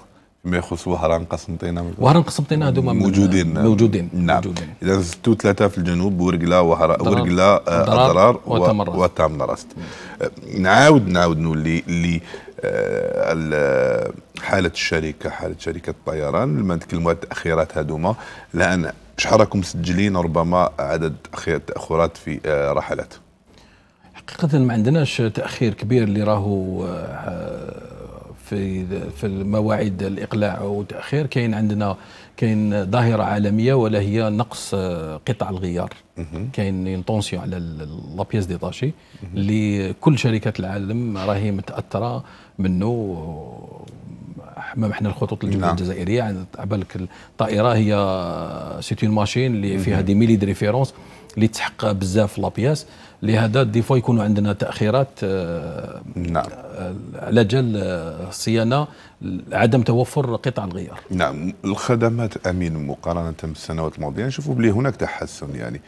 ما يخص وهران قسنطينه وهران قسنطينه هذوما موجودين موجودين نعم موجودين. اذا زدتوا ثلاثه في الجنوب ورقله ورقله اضرار آه، وتمرست نعاود نعاود نولي آه، اللي آه، حاله الشركه حاله شركه الطيران لما نتكلموا على التاخيرات هذوما لان شحال راكم مسجلين ربما عدد تاخرات في رحلات حقيقه ما عندناش تاخير كبير اللي راهو في في مواعيد الاقلاع وتاخير كاين عندنا كاين ظاهره عالميه ولا هي نقص قطع الغيار كاين طونسيون على لا بيس ديتاشي اللي كل شركات العالم راهي متاثره منه امام احنا الخطوط الجويه نعم. الجزائريه يعني بالك الطائره هي سيتون ماشين اللي فيها دي ميلي دي ريفيرونس اللي تحقق بزاف لابياس لهذا دي فوا يكون عندنا تاخيرات آه، نعم على آه، جال الصيانه آه، عدم توفر قطع الغيار نعم الخدمات امين مقارنه بالسنوات الماضيه نشوفوا بلي هناك تحسن يعني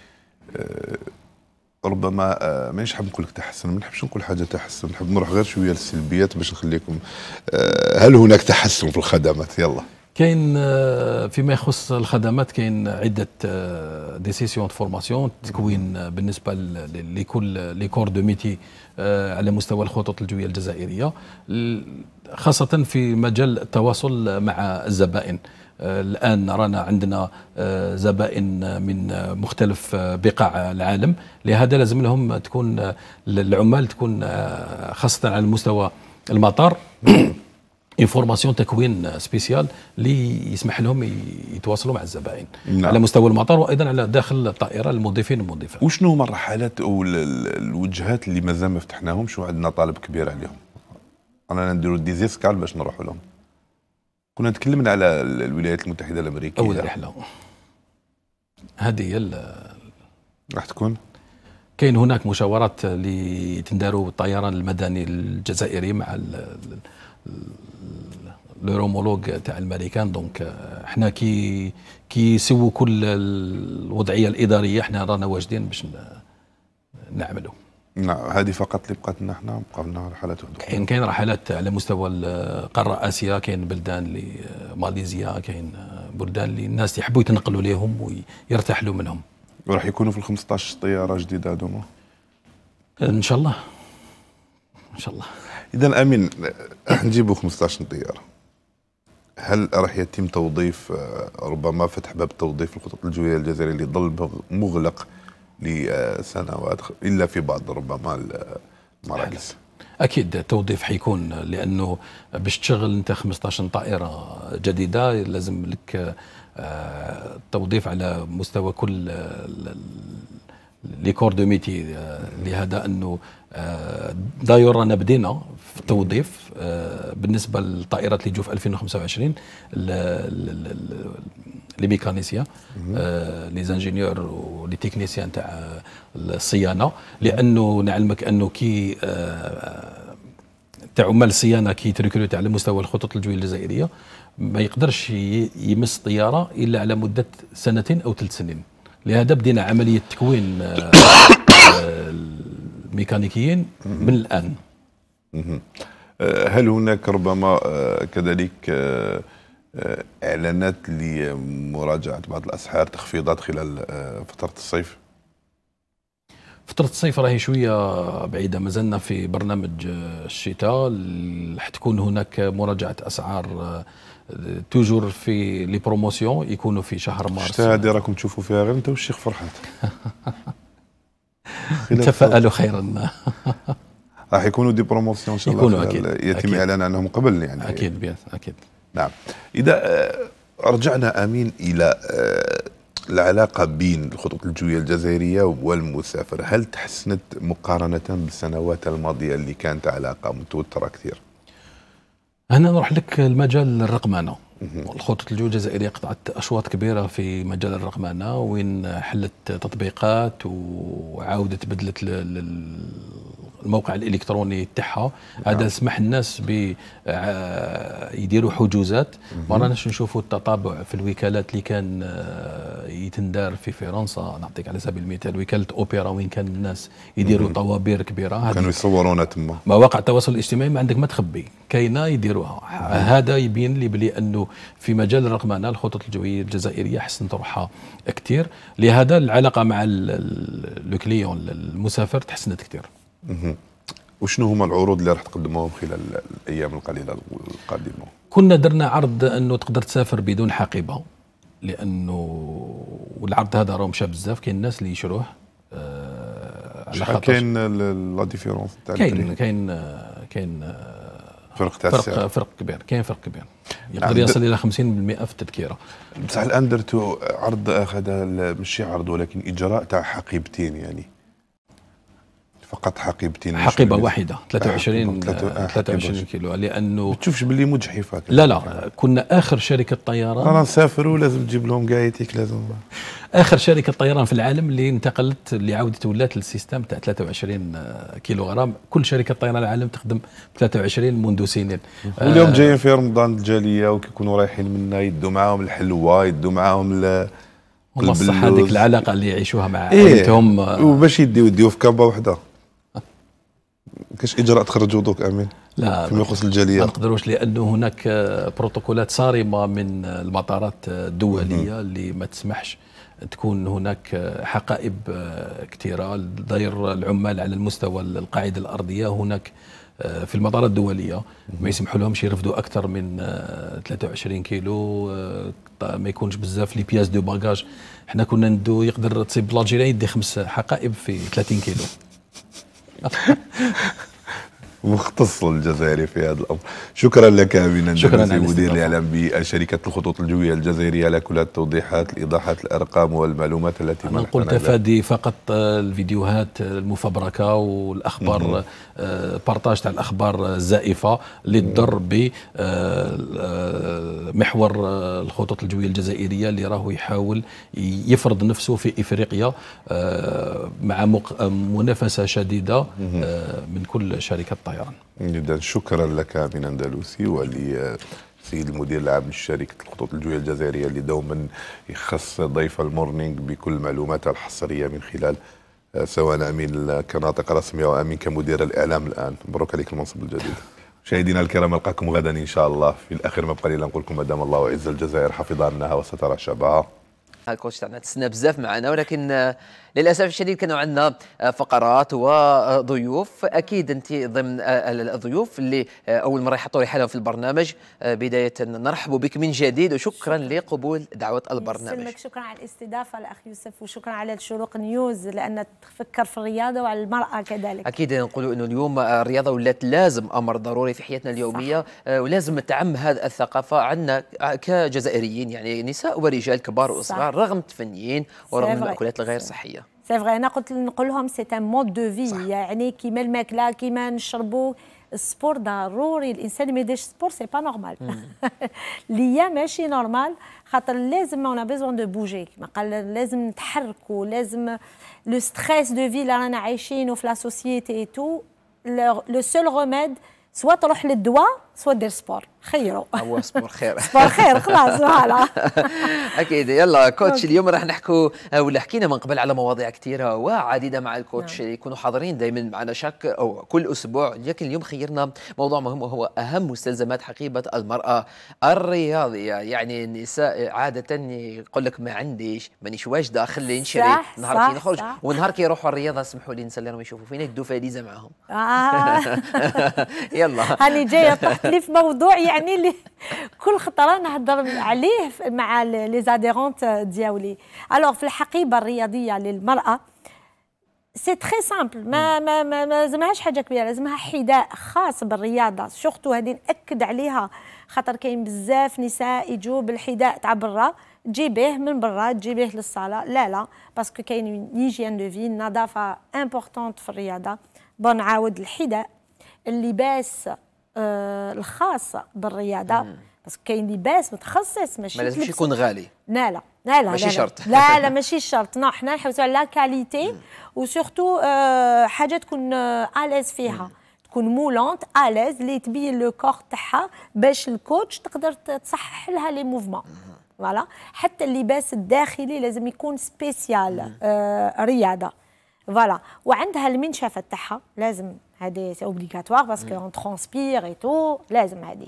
ربما ما نحب نقول لك تحسن ما نحبش نقول حاجه تحسن نحب نروح غير شويه للسلبيات باش نخليكم هل هناك تحسن في الخدمات يلا كاين آه، فيما يخص الخدمات كاين عده دي سيسيون فورماسيون تكوين آه، بالنسبه لكل لي كور دو ميتي آه، على مستوى الخطوط الجويه الجزائريه خاصه في مجال التواصل مع الزبائن الان رانا عندنا زبائن من مختلف بقاع العالم لهذا لازم لهم تكون العمال تكون خاصه على مستوى المطار انفورماسيون تكوين سبيسيال اللي يسمح لهم يتواصلوا مع الزبائن نعم. على مستوى المطار وايضا على داخل الطائره المضيفين والمضيفات وشنو هما الرحلات او الوجهات اللي مازال ما فتحناهمش وعندنا طالب كبير عليهم انا نديرو دي زيسكال باش نروحوا لهم كنا تكلمنا على الولايات المتحده الامريكيه اول رحله هذه هي راح تكون كاين هناك مشاورات اللي تنداروا بالطيران المدني الجزائري مع لورومولوج تاع الامريكان دونك احنا كي كي يسووا كل الوضعيه الاداريه احنا رانا واجدين باش نعملوا نعم هذه فقط اللي بقات لنا احنا بقى لنا رحلات وحده كاين كاين رحلات على مستوى القاره اسيا كاين بلدان اللي ماليزيا كاين بلدان اللي الناس يحبوا يتنقلوا ليهم ويرتحلوا منهم وراح يكونوا في ال 15 طياره جديده هذوما ان شاء الله ان شاء الله اذا امين راح نجيبوا 15 طياره هل راح يتم توظيف آه، ربما فتح باب توظيف الخطوط الجويه الجزائريه اللي ظل مغلق لسنوات الا في بعض ربما المراكز اكيد التوظيف حيكون لانه باش تشغل انت 15 طائره جديده لازم لك التوظيف آه، على مستوى كل آه، لي كور دو ميتي لهذا انه دايور رانا بدينا آه، في التوظيف بالنسبه للطائرات اللي يجوا في 2025 لي ميكانيسيان آه، لي زانجينيور ولي تكنيسيان تاع آه، الصيانه لانه نعلمك انه كي تاع عمال الصيانه كي تريكروت على مستوى الخطوط الجويه الجزائريه ما يقدرش يمس طياره الا على مده سنتين او ثلاث سنين لهذا بدينا عمليه تكوين الميكانيكيين من الان هل هناك ربما آه، كذلك آه، آه، اعلانات لمراجعه بعض الاسعار تخفيضات خلال فتره الصيف؟ فترة الصيف راهي شوية بعيدة مازلنا في برنامج الشتاء حتكون هناك مراجعة أسعار توجور في لي بروموسيون يكونوا في شهر مارس الشتاء هذه راكم تشوفوا فيها غير انت والشيخ فرحات تفائلوا خيرا راح يكونوا دي بروموسيون ان شاء الله يكونوا اكيد يتم أكيد. اعلان عنهم قبل يعني اكيد بيث اكيد نعم اذا آه، رجعنا امين الى آه، العلاقه بين الخطوط الجويه الجزائريه والمسافر هل تحسنت مقارنه بالسنوات الماضيه اللي كانت علاقه متوتره كثير هنا نروح لك المجال الرقمنه الخطوط الجويه الجزائريه قطعت اشواط كبيره في مجال الرقمنه وين حلت تطبيقات وعاودت بدلت الموقع الالكتروني تاعها نعم. هذا سمح الناس ب آه، يديروا حجوزات ما راناش نشوفوا التطابع في الوكالات اللي كان آه، يتندار في فرنسا نعطيك على سبيل المثال وكاله اوبرا وين كان الناس يديروا طوابير كبيره كانوا يصورونا تما مواقع التواصل الاجتماعي ما عندك ما تخبي كاينه يديروها هذا يبين لي بلي انه في مجال الرقمنه الخطوط الجويه الجزائريه حسنت روحها كثير لهذا العلاقه مع لو كليون المسافر تحسنت كثير وشنو هما العروض اللي راح تقدموهم خلال الايام القليله القادمه؟ كنا درنا عرض انه تقدر تسافر بدون حقيبه لانه والعرض هذا راه مشى بزاف كاين الناس اللي يشروه آه، على خاطر كاين لا ديفيرونس تاع كاين كاين آه، كاين آه، فرق تاع فرق فرق كبير كاين فرق كبير يقدر يصل الى 50% في التذكره بصح الان درتو عرض هذا ماشي عرض ولكن اجراء تاع حقيبتين يعني فقط حقيبتين حقيبة واحدة 23 آه، 23 آه، كيلو لأنه ما تشوفش باللي مجحفة لا لا كنا آخر شركة طيران رانا نسافروا لازم تجيب لهم قايتك لازم آخر شركة طيران في العالم اللي انتقلت اللي عاودت ولات للسيستم تاع 23 آه، كيلو غرام كل شركة طيران العالم تخدم 23 منذ سنين واليوم آه جايين في رمضان الجالية وكيكونوا رايحين منا يدوا معاهم الحلوة يدوا معاهم هما الصحة هذيك العلاقه اللي يعيشوها مع عائلتهم إيه، وباش يديو يديو في كابه وحده كاش اجراء تخرجوا دوك امين لا فيما يخص الجاليه ما نقدروش لانه هناك بروتوكولات صارمه من المطارات الدوليه اللي ما تسمحش تكون هناك حقائب كثيره داير العمال على المستوى القاعده الارضيه هناك في المطارات الدوليه ما يسمحوا لهمش يرفدوا اكثر من 23 كيلو طيب، ما يكونش بزاف لي بياس دو باجاج حنا كنا ندو يقدر تصيب الجيران يدي خمس حقائب في 30 كيلو مختص الجزائري في هذا الامر شكرا لك امين الدمزي مدير الاعلام بشركه الخطوط الجويه الجزائريه على كل التوضيحات الايضاحات الارقام والمعلومات التي ما قلت فادي فقط الفيديوهات المفبركه والاخبار بارطاج تاع الاخبار الزائفه اللي تضر بمحور آه، آه، آه، الخطوط الجويه الجزائريه اللي راهو يحاول يفرض نفسه في افريقيا مع منافسه شديده من كل شركات الطيران. جدا شكرا لك من اندلسي ولي سيد المدير العام لشركة الخطوط الجوية الجزائرية اللي دوما يخص ضيف المورنينغ بكل معلوماتها الحصرية من خلال سواء امين كناطق رسميه امين كمدير الاعلام الان مبروك عليك المنصب الجديد مشاهدينا الكرام نلقاكم غدا ان شاء الله في الاخير ما بقى لي نقول لكم مدام الله وعز الجزائر حفظها لنا وسترى شعبها الكوتش تاعنا تسنى بزاف معنا ولكن للاسف الشديد كانوا عندنا آه، فقرات وضيوف اكيد انت ضمن آه، الضيوف اللي آه، اول مره يحطوا لي حالهم في البرنامج بدايه نرحب بك من جديد وشكرا لقبول دعوه البرنامج شكرا على الاستضافه الاخ يوسف وشكرا على الشروق نيوز لان تفكر في الرياضه وعلى المراه كذلك اكيد نقولوا انه اليوم الرياضه ولات لازم امر ضروري في حياتنا اليوميه صح. ولازم تعم هذه الثقافه عندنا كجزائريين يعني نساء ورجال كبار وصغار رغم تفنيين ورغم المأكولات الغير صحيه سي فغي انا قلت نقول لهم سي ان مود دو في يعني كيما الماكله كيما نشربوا السبور ضروري الانسان ما يديرش سبور سي با نورمال ليا ماشي نورمال خاطر لازم اون بيزون دو بوجي ما قال لازم نتحركوا لازم لو ستريس دو في اللي رانا عايشينه في لا سوسيتي تو لو سول روميد سوا تروح للدواء سوا دير سبور خيروا هو سبور خير سبور خير خلاص فوالا اكيد يلا كوتش اليوم راح نحكوا آه، ولا حكينا من قبل على مواضيع كثيره وعديده مع الكوتش نعم. اللي يكونوا حاضرين دائما معنا شك او كل اسبوع لكن اليوم خيرنا موضوع مهم وهو اهم مستلزمات حقيبه المراه الرياضيه يعني النساء عاده يقول لك ما عنديش مانيش واجده خلي نشري نهار كي نخرج ونهار كي يروحوا الرياضه سمحوا لي نسلي راهم يشوفوا فينا يدوا فاليزه معاهم آه. يلا هاني جايه اللي في موضوع يعني اللي كل خطره نهضر عليه مع لي زاديرونت دياولي الوغ في الحقيبه الرياضيه للمراه سي تري سامبل ما ما ما, ما حاجه كبيره لازمها حذاء خاص بالرياضه سورتو هذه ناكد عليها خاطر كاين بزاف نساء يجوا بالحذاء تاع برا تجيبيه من برا تجيبيه للصاله لا لا باسكو كاين هيجين دو في نظافه امبورطونت في الرياضه بون عاود الحذاء اللباس آه، الخاصه بالرياضه باسكو كاين لباس متخصص ماشي ما لازمش يكون غالي لا لا لا لا ماشي شرط لا لا ماشي شرط نو حنا نحوسو على لا كاليتي وسورتو آه، حاجه تكون اليز آه، فيها تكون مولونت اليز اللي تبين لو كور تاعها باش الكوتش تقدر تصحح لها لي موفمون فوالا حتى اللباس الداخلي لازم يكون سبيسيال رياضه فوالا وعندها المنشفه تاعها لازم هذه سي اوبليغاتوار باسكو اون ترونسبير اي تو لازم هذه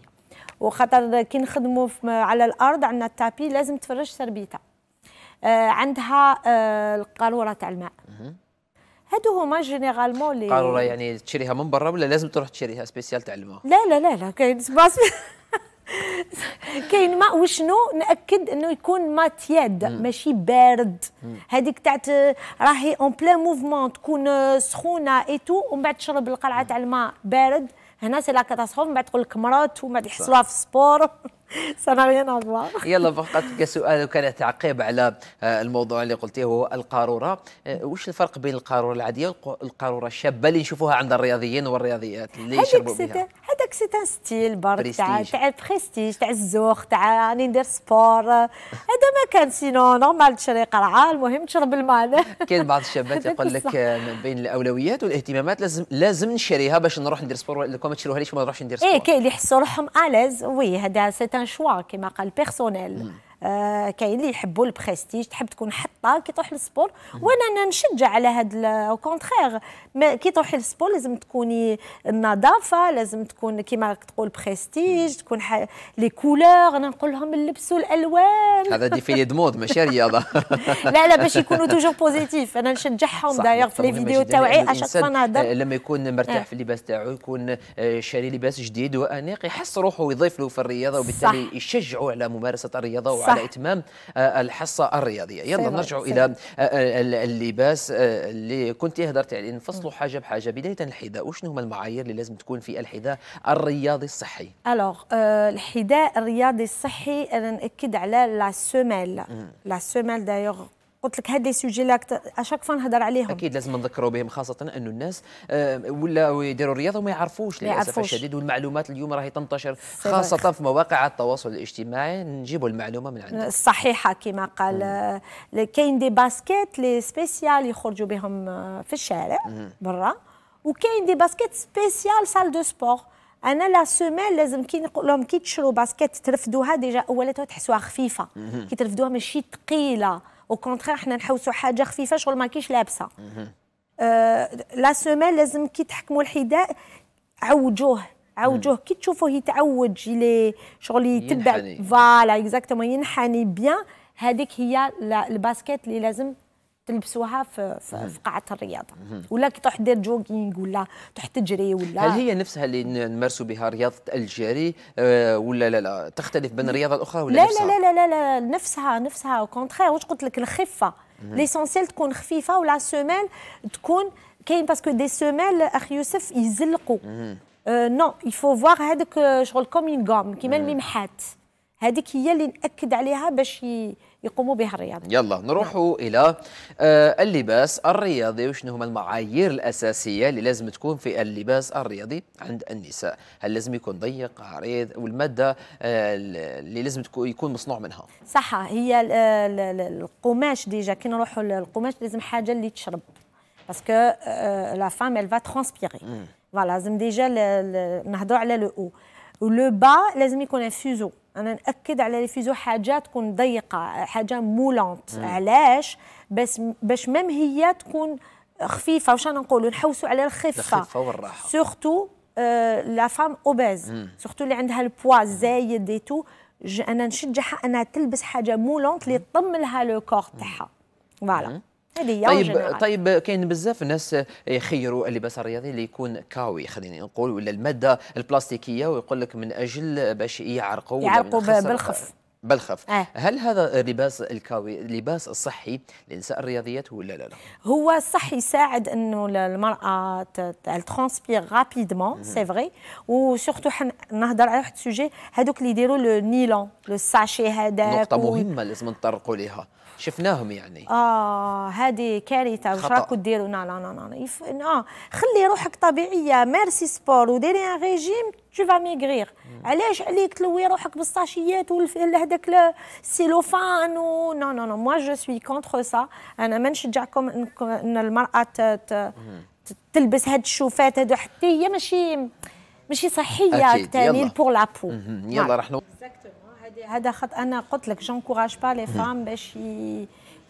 وخاطر كي نخدموا على الارض عندنا التابي لازم تفرش تربيته آه عندها آه القاروره تاع الماء هادو هما جينيرالمون لي قاروره يعني تشريها من برا ولا لازم تروح تشريها سبيسيال تاع الماء لا لا لا لا كاين ماء وشنو ناكد انه يكون ماء تياد ماشي بارد هذيك تاع راهي اون بلان موفمون تكون سخونه اي تو ومن بعد تشرب القرعه تاع الماء بارد هنا سي لا كاتاستروف من بعد تقول لك مرات ومن بعد يحصلوها في السبور سنعيا على بعض يلا فقط سؤال وكان تعقيب على آه، الموضوع اللي قلتيه هو القاروره آه، وش الفرق بين القاروره العاديه والقاروره الشابه اللي نشوفوها عند الرياضيين والرياضيات اللي يشربوا بها هذاك سي ان ستيل برك تاع تاع بريستيج تاع الزوخ تاع راني ندير سبور آه، هذا ما كان سينو نورمال تشري قرعه المهم تشرب الماء كاين بعض الشابات يقول لك من بين الاولويات والاهتمامات لازم لازم نشريها باش نروح ندير سبور لكم ما تشروها ليش ما نروحش ندير سبور ايه كاين اللي يحسوا روحهم اليز وي هذا سي un choix qui est personnel. Mm. آه، كاين اللي يحبوا البريستيج تحب تكون حطه كي تروح للسبور وانا نشجع على هذا كونترير كي تروحي للسبور لازم تكوني النظافه لازم تكون كيما تقول بريستيج تكون ح... لي كولور انا نقول لهم اللبس والالوان هذا دي في دمود ماشي رياضه لا لا باش يكونوا توجور بوزيتيف انا نشجعهم دايوغ في لي فيديو تاوعي يعني اشات فنادق آه، لما يكون مرتاح آه. في اللباس تاعو يكون شاري لباس جديد وانيق يحس روحه يضيف له في الرياضه وبالتالي يشجعه على ممارسه الرياضه صح. على إتمام آه، الحصة الرياضية يلا نرجع إلى آه، آه، اللباس اللي كنت هدرت عليه يعني، نفصلوا حاجة بحاجة بداية الحذاء وشنو هما المعايير اللي لازم تكون في الحذاء الرياضي الصحي الوغ الحذاء الرياضي الصحي انا ناكد على لا سوميل لا سوميل دايوغ قلت لك هاد لي سوجي لاك اشاك فوا نهضر عليهم اكيد لازم نذكروا بهم خاصه انه الناس آه، ولاو يديروا الرياضه وما يعرفوش للاسف الشديد والمعلومات اليوم راهي تنتشر خاصه بارك. في مواقع التواصل الاجتماعي نجيبوا المعلومه من عندنا الصحيحه كما قال آه، كاين دي باسكيت لي سبيسيال يخرجوا بهم آه، في الشارع برا وكاين دي باسكيت سبيسيال سال دو سبور انا لا سوميل لازم كي نقول لهم كي تشروا باسكيت ترفدوها ديجا اولا تحسوها خفيفه كي ترفدوها ماشي ثقيله او وكونترا حنا نحوسوا حاجه خفيفه شغل ما كيش لابسه آه لا سوميل لازم كي تحكموا الحذاء عوجوه عوجوه كي تشوفوه يتعوج لي شغل يتبع فوالا اكزاكتومون ينحني بيان هذيك هي الباسكيت اللي لازم تلبسوها في, في, قاعه الرياضه ولا كي تروح دير جوغينغ ولا تروح تجري ولا هل هي نفسها اللي نمارسوا بها رياضه الجري آه، ولا لا لا تختلف بين الرياضه الاخرى ولا لا نفسها؟ لا لا لا لا, لا نفسها نفسها كونتخير واش قلت لك الخفه ليسونسيال تكون خفيفه ولا سوميل تكون كاين باسكو دي سوميل اخ يوسف يزلقوا نو يفو فواغ هذاك شغل كوم اون كيما الممحات هذيك هي اللي ناكد عليها باش يقوموا بها الرياضة يلا نروحوا نعم. الى آه، اللباس الرياضي وشنو هما المعايير الاساسيه اللي لازم تكون في اللباس الرياضي عند النساء هل لازم يكون ضيق عريض والماده آه، اللي لازم يكون مصنوع منها صح هي القماش ديجا كي نروحوا للقماش لازم حاجه اللي تشرب باسكو آه، لا فام elle va فوالا لازم ديجا نهضروا على لو او لو با لازم يكون فيزو انا ناكد على لي فيزو حاجه تكون ضيقه حاجه مولونت علاش بس باش ميم هي تكون خفيفه واش انا نقولوا نحوسوا على الخفه الخفه والراحه سورتو لا فام اوبيز سورتو اللي عندها البوا زايد اي تو انا نشجعها انها تلبس حاجه مولونت اللي تطمن لها لو كور تاعها فوالا هديه طيب طيب كاين بزاف الناس يخيروا اللباس الرياضي اللي يكون كاوي خليني نقول ولا الماده البلاستيكيه ويقول لك من اجل باش يعرقوا يعرقوا بالخف بالخف آه. هل هذا اللباس الكاوي لباس صحي لنساء الرياضيات ولا لا, لا هو صحي يساعد انه المراه ترونسبير رابيدمون سي فري وسورتو نهضر على واحد السوجي هذوك اللي يديروا لو نيلون لو ساشي هذاك نقطه و... مهمه لازم نطرقوا ليها شفناهم يعني اه هذه كارثه واش راكو ديروا لا لا لا يف... اه خلي روحك طبيعيه مارسي سبور وديري ان ريجيم تو فا ميغريغ علاش عليك تلوي روحك بالصاشيات وهذاك السيلوفان و نو نو نو موا جو سوي كونتر سا انا ما نشجعكم ان المراه ت... تلبس هاد الشوفات هادو حتى هي ماشي ماشي صحيه ثاني بور لا بو يلا نعم. راح هذا خط انا قلت لك جونكوراج با لي فام باش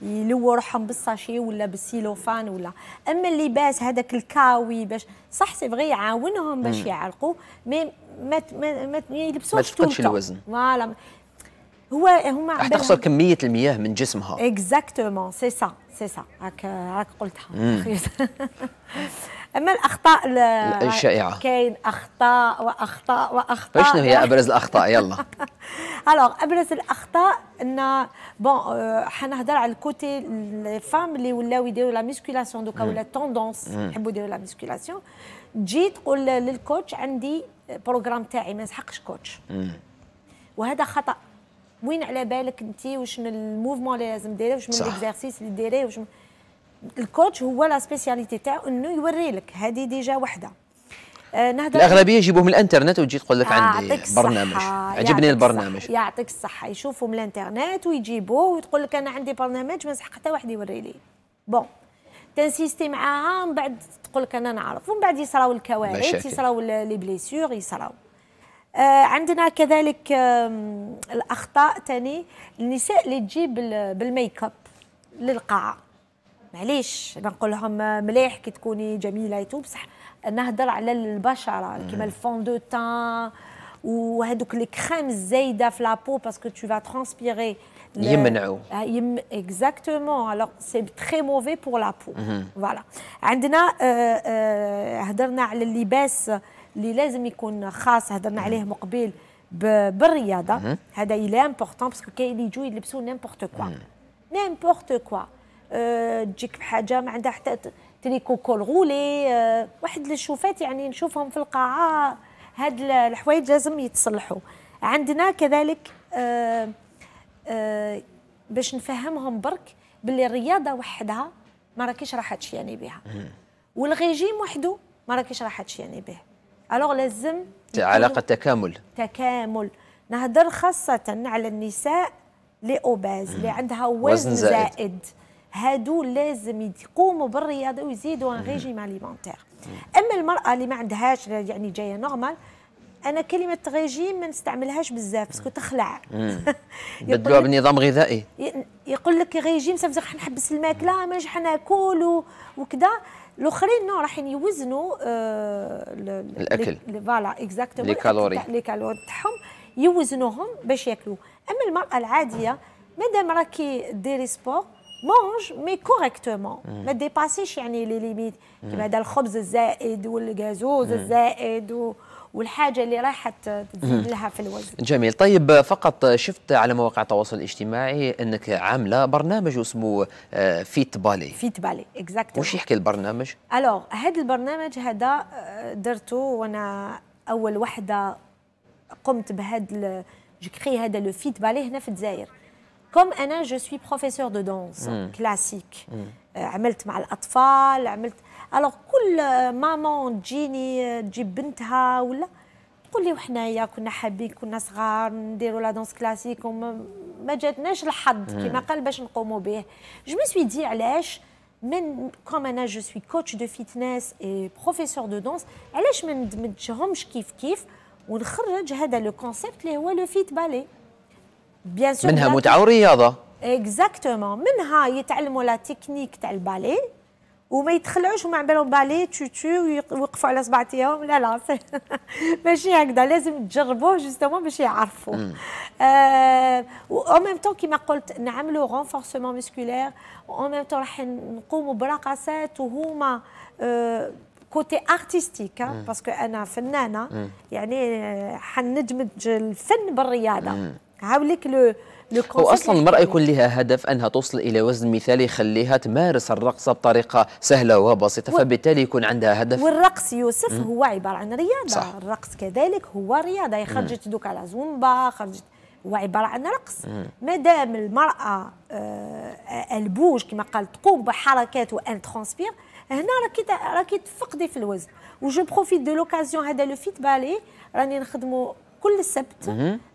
يلووا روحهم بالساشي ولا بالسيلوفان ولا اما اللباس هذاك الكاوي باش صح سي فغي يعاونهم باش يعلقوا مي ما ما ما يلبسوش ما الوزن فوالا هو هما راح تخسر كميه المياه من جسمها اكزاكتومون سي سا سي سا هاك هاك قلتها اما الاخطاء الشائعه كاين اخطاء واخطاء واخطاء شنو هي ابرز الاخطاء يلا الوغ ابرز الاخطاء ان بون euh، حنهضر على الكوتي لي فام اللي ولاو يديروا لا ميسكولاسيون دوكا ولا توندونس يحبوا يديروا لا ميسكولاسيون تجي تقول للكوتش عندي بروغرام تاعي ما يسحقش كوتش وهذا خطا وين على بالك انت وشنو الموفمون اللي لازم ديريه وشنو الاكزرسيس اللي ديريه وشنو الكوتش هو لا سبيسياليتي تاعو انه يوري لك هذه ديجا وحده آه نهضر الاغلبيه يجيبوه من الانترنت وتجي تقول لك عندي برنامج عجبني البرنامج يعطيك الصحه يشوفوا من الانترنت ويجيبوه وتقول لك انا عندي برنامج ما نسحق حتى واحد يوري لي بون تنسيستي معاها من بعد تقول لك انا نعرف ومن بعد يصراو الكوارث يصراو لي بليسيور يصراو آه عندنا كذلك الاخطاء ثاني النساء اللي تجيب بالميك اب للقاعه معليش نقول لهم مليح كي تكوني جميله ايتو بصح نهضر على البشره كيما الفون دو تان وهذوك لي كريم الزايده في لابو باسكو تو فا ترانسبيري يمنعوا آه، يم اكزاكتومون الوغ سي تري موفي بور لابو فوالا عندنا آه، آه، هضرنا على اللباس اللي لازم يكون خاص هضرنا عليه مقبل بالرياضه هذا الي امبورطون باسكو كاين اللي يجوا يلبسوا نيمبورت كوا نيمبورت كوا آه، تجيك بحاجه ما عندها حتى تريكو كول غولي آه، واحد الشوفات يعني نشوفهم في القاعه هاد الحوايج لازم يتصلحوا عندنا كذلك آآ آه، باش نفهمهم برك باللي الرياضه وحدها ما راكيش راح تشياني يعني بها والغيجيم وحده ما راكيش راح تشياني به الوغ لازم علاقه تكامل تكامل نهضر خاصه على النساء لي اوباز اللي عندها وزن زائد, زائد. هادو لازم يقوموا بالرياضه ويزيدوا ان ريجيم اليمونتير اما المراه اللي ما عندهاش يعني جايه نورمال انا كلمه ريجيم ما نستعملهاش بزاف باسكو تخلع بدلوها بنظام غذائي يقول لك ريجيم راح حنحبس الماكله ما ناكل وكذا الاخرين نو راحين يوزنوا آه، الاكل فوالا اكزاكتومون لي كالوري لي كالوري تاعهم يوزنوهم باش ياكلوا اما المراه العاديه مادام راكي ديري سبور مونج مي كوريكتومون ما ديباسيش يعني لي ليميت كيما هذا الخبز الزائد والجازوز الزائد و... والحاجه اللي رايحه تزيد لها في الوزن. جميل، طيب فقط شفت على مواقع التواصل الاجتماعي انك عامله برنامج اسمه فيت بالي. فيت بالي، اكزاكتلي. وش يحكي البرنامج؟ الوغ هذا البرنامج هذا آه، درته وانا اول وحده قمت بهذا جو هذا لو فيت بالي هنا في الجزائر. كوم انا جو سوي بروفيسور دو دونس كلاسيك عملت مع الاطفال عملت الوغ كل مامون تجيني تجيب بنتها ولا تقول لي وحنايا كنا حابين كنا صغار نديروا لا دونس كلاسيك وما جاتناش الحظ hmm. كما قال باش نقوموا به جو مي سوي دي علاش من كوم انا جو سوي كوتش دو فيتنس اي بروفيسور دو دونس علاش ما ندمجهمش كيف كيف ونخرج هذا لو كونسيبت اللي هو لو فيت بالي بيان سور منها متعه ورياضه اكزاكتومون منها يتعلموا لا تكنيك تاع البالي وما يتخلعوش وما عبالهم بالي تشو تشو ويوقفوا على صبعتيهم لا لا ماشي هكذا لازم تجربوه جوستومون باش يعرفوا او ميم طون كيما قلت نعملوا رونفورسمون مسكولير او ميم طون راح نقوموا برقصات وهما كوتي ارتستيك باسكو انا فنانه يعني آه، حندمج الفن بالرياضه هقول لو هو اصلا المراه يكون لها هدف انها توصل الى وزن مثالي يخليها تمارس الرقصه بطريقه سهله وبسيطه فبالتالي يكون عندها هدف والرقص يوسف مم. هو عباره عن رياضه صح. الرقص كذلك هو رياضه خرجت دوك على زومبا خرجت هو عباره عن رقص مادام المراه آه،, آه البوج كما قال تقوم بحركات وان ترونسبير هنا راكي راكي تفقدي في الوزن وجو بروفيت دو لوكازيون هذا لو فيت بالي راني نخدمو كل السبت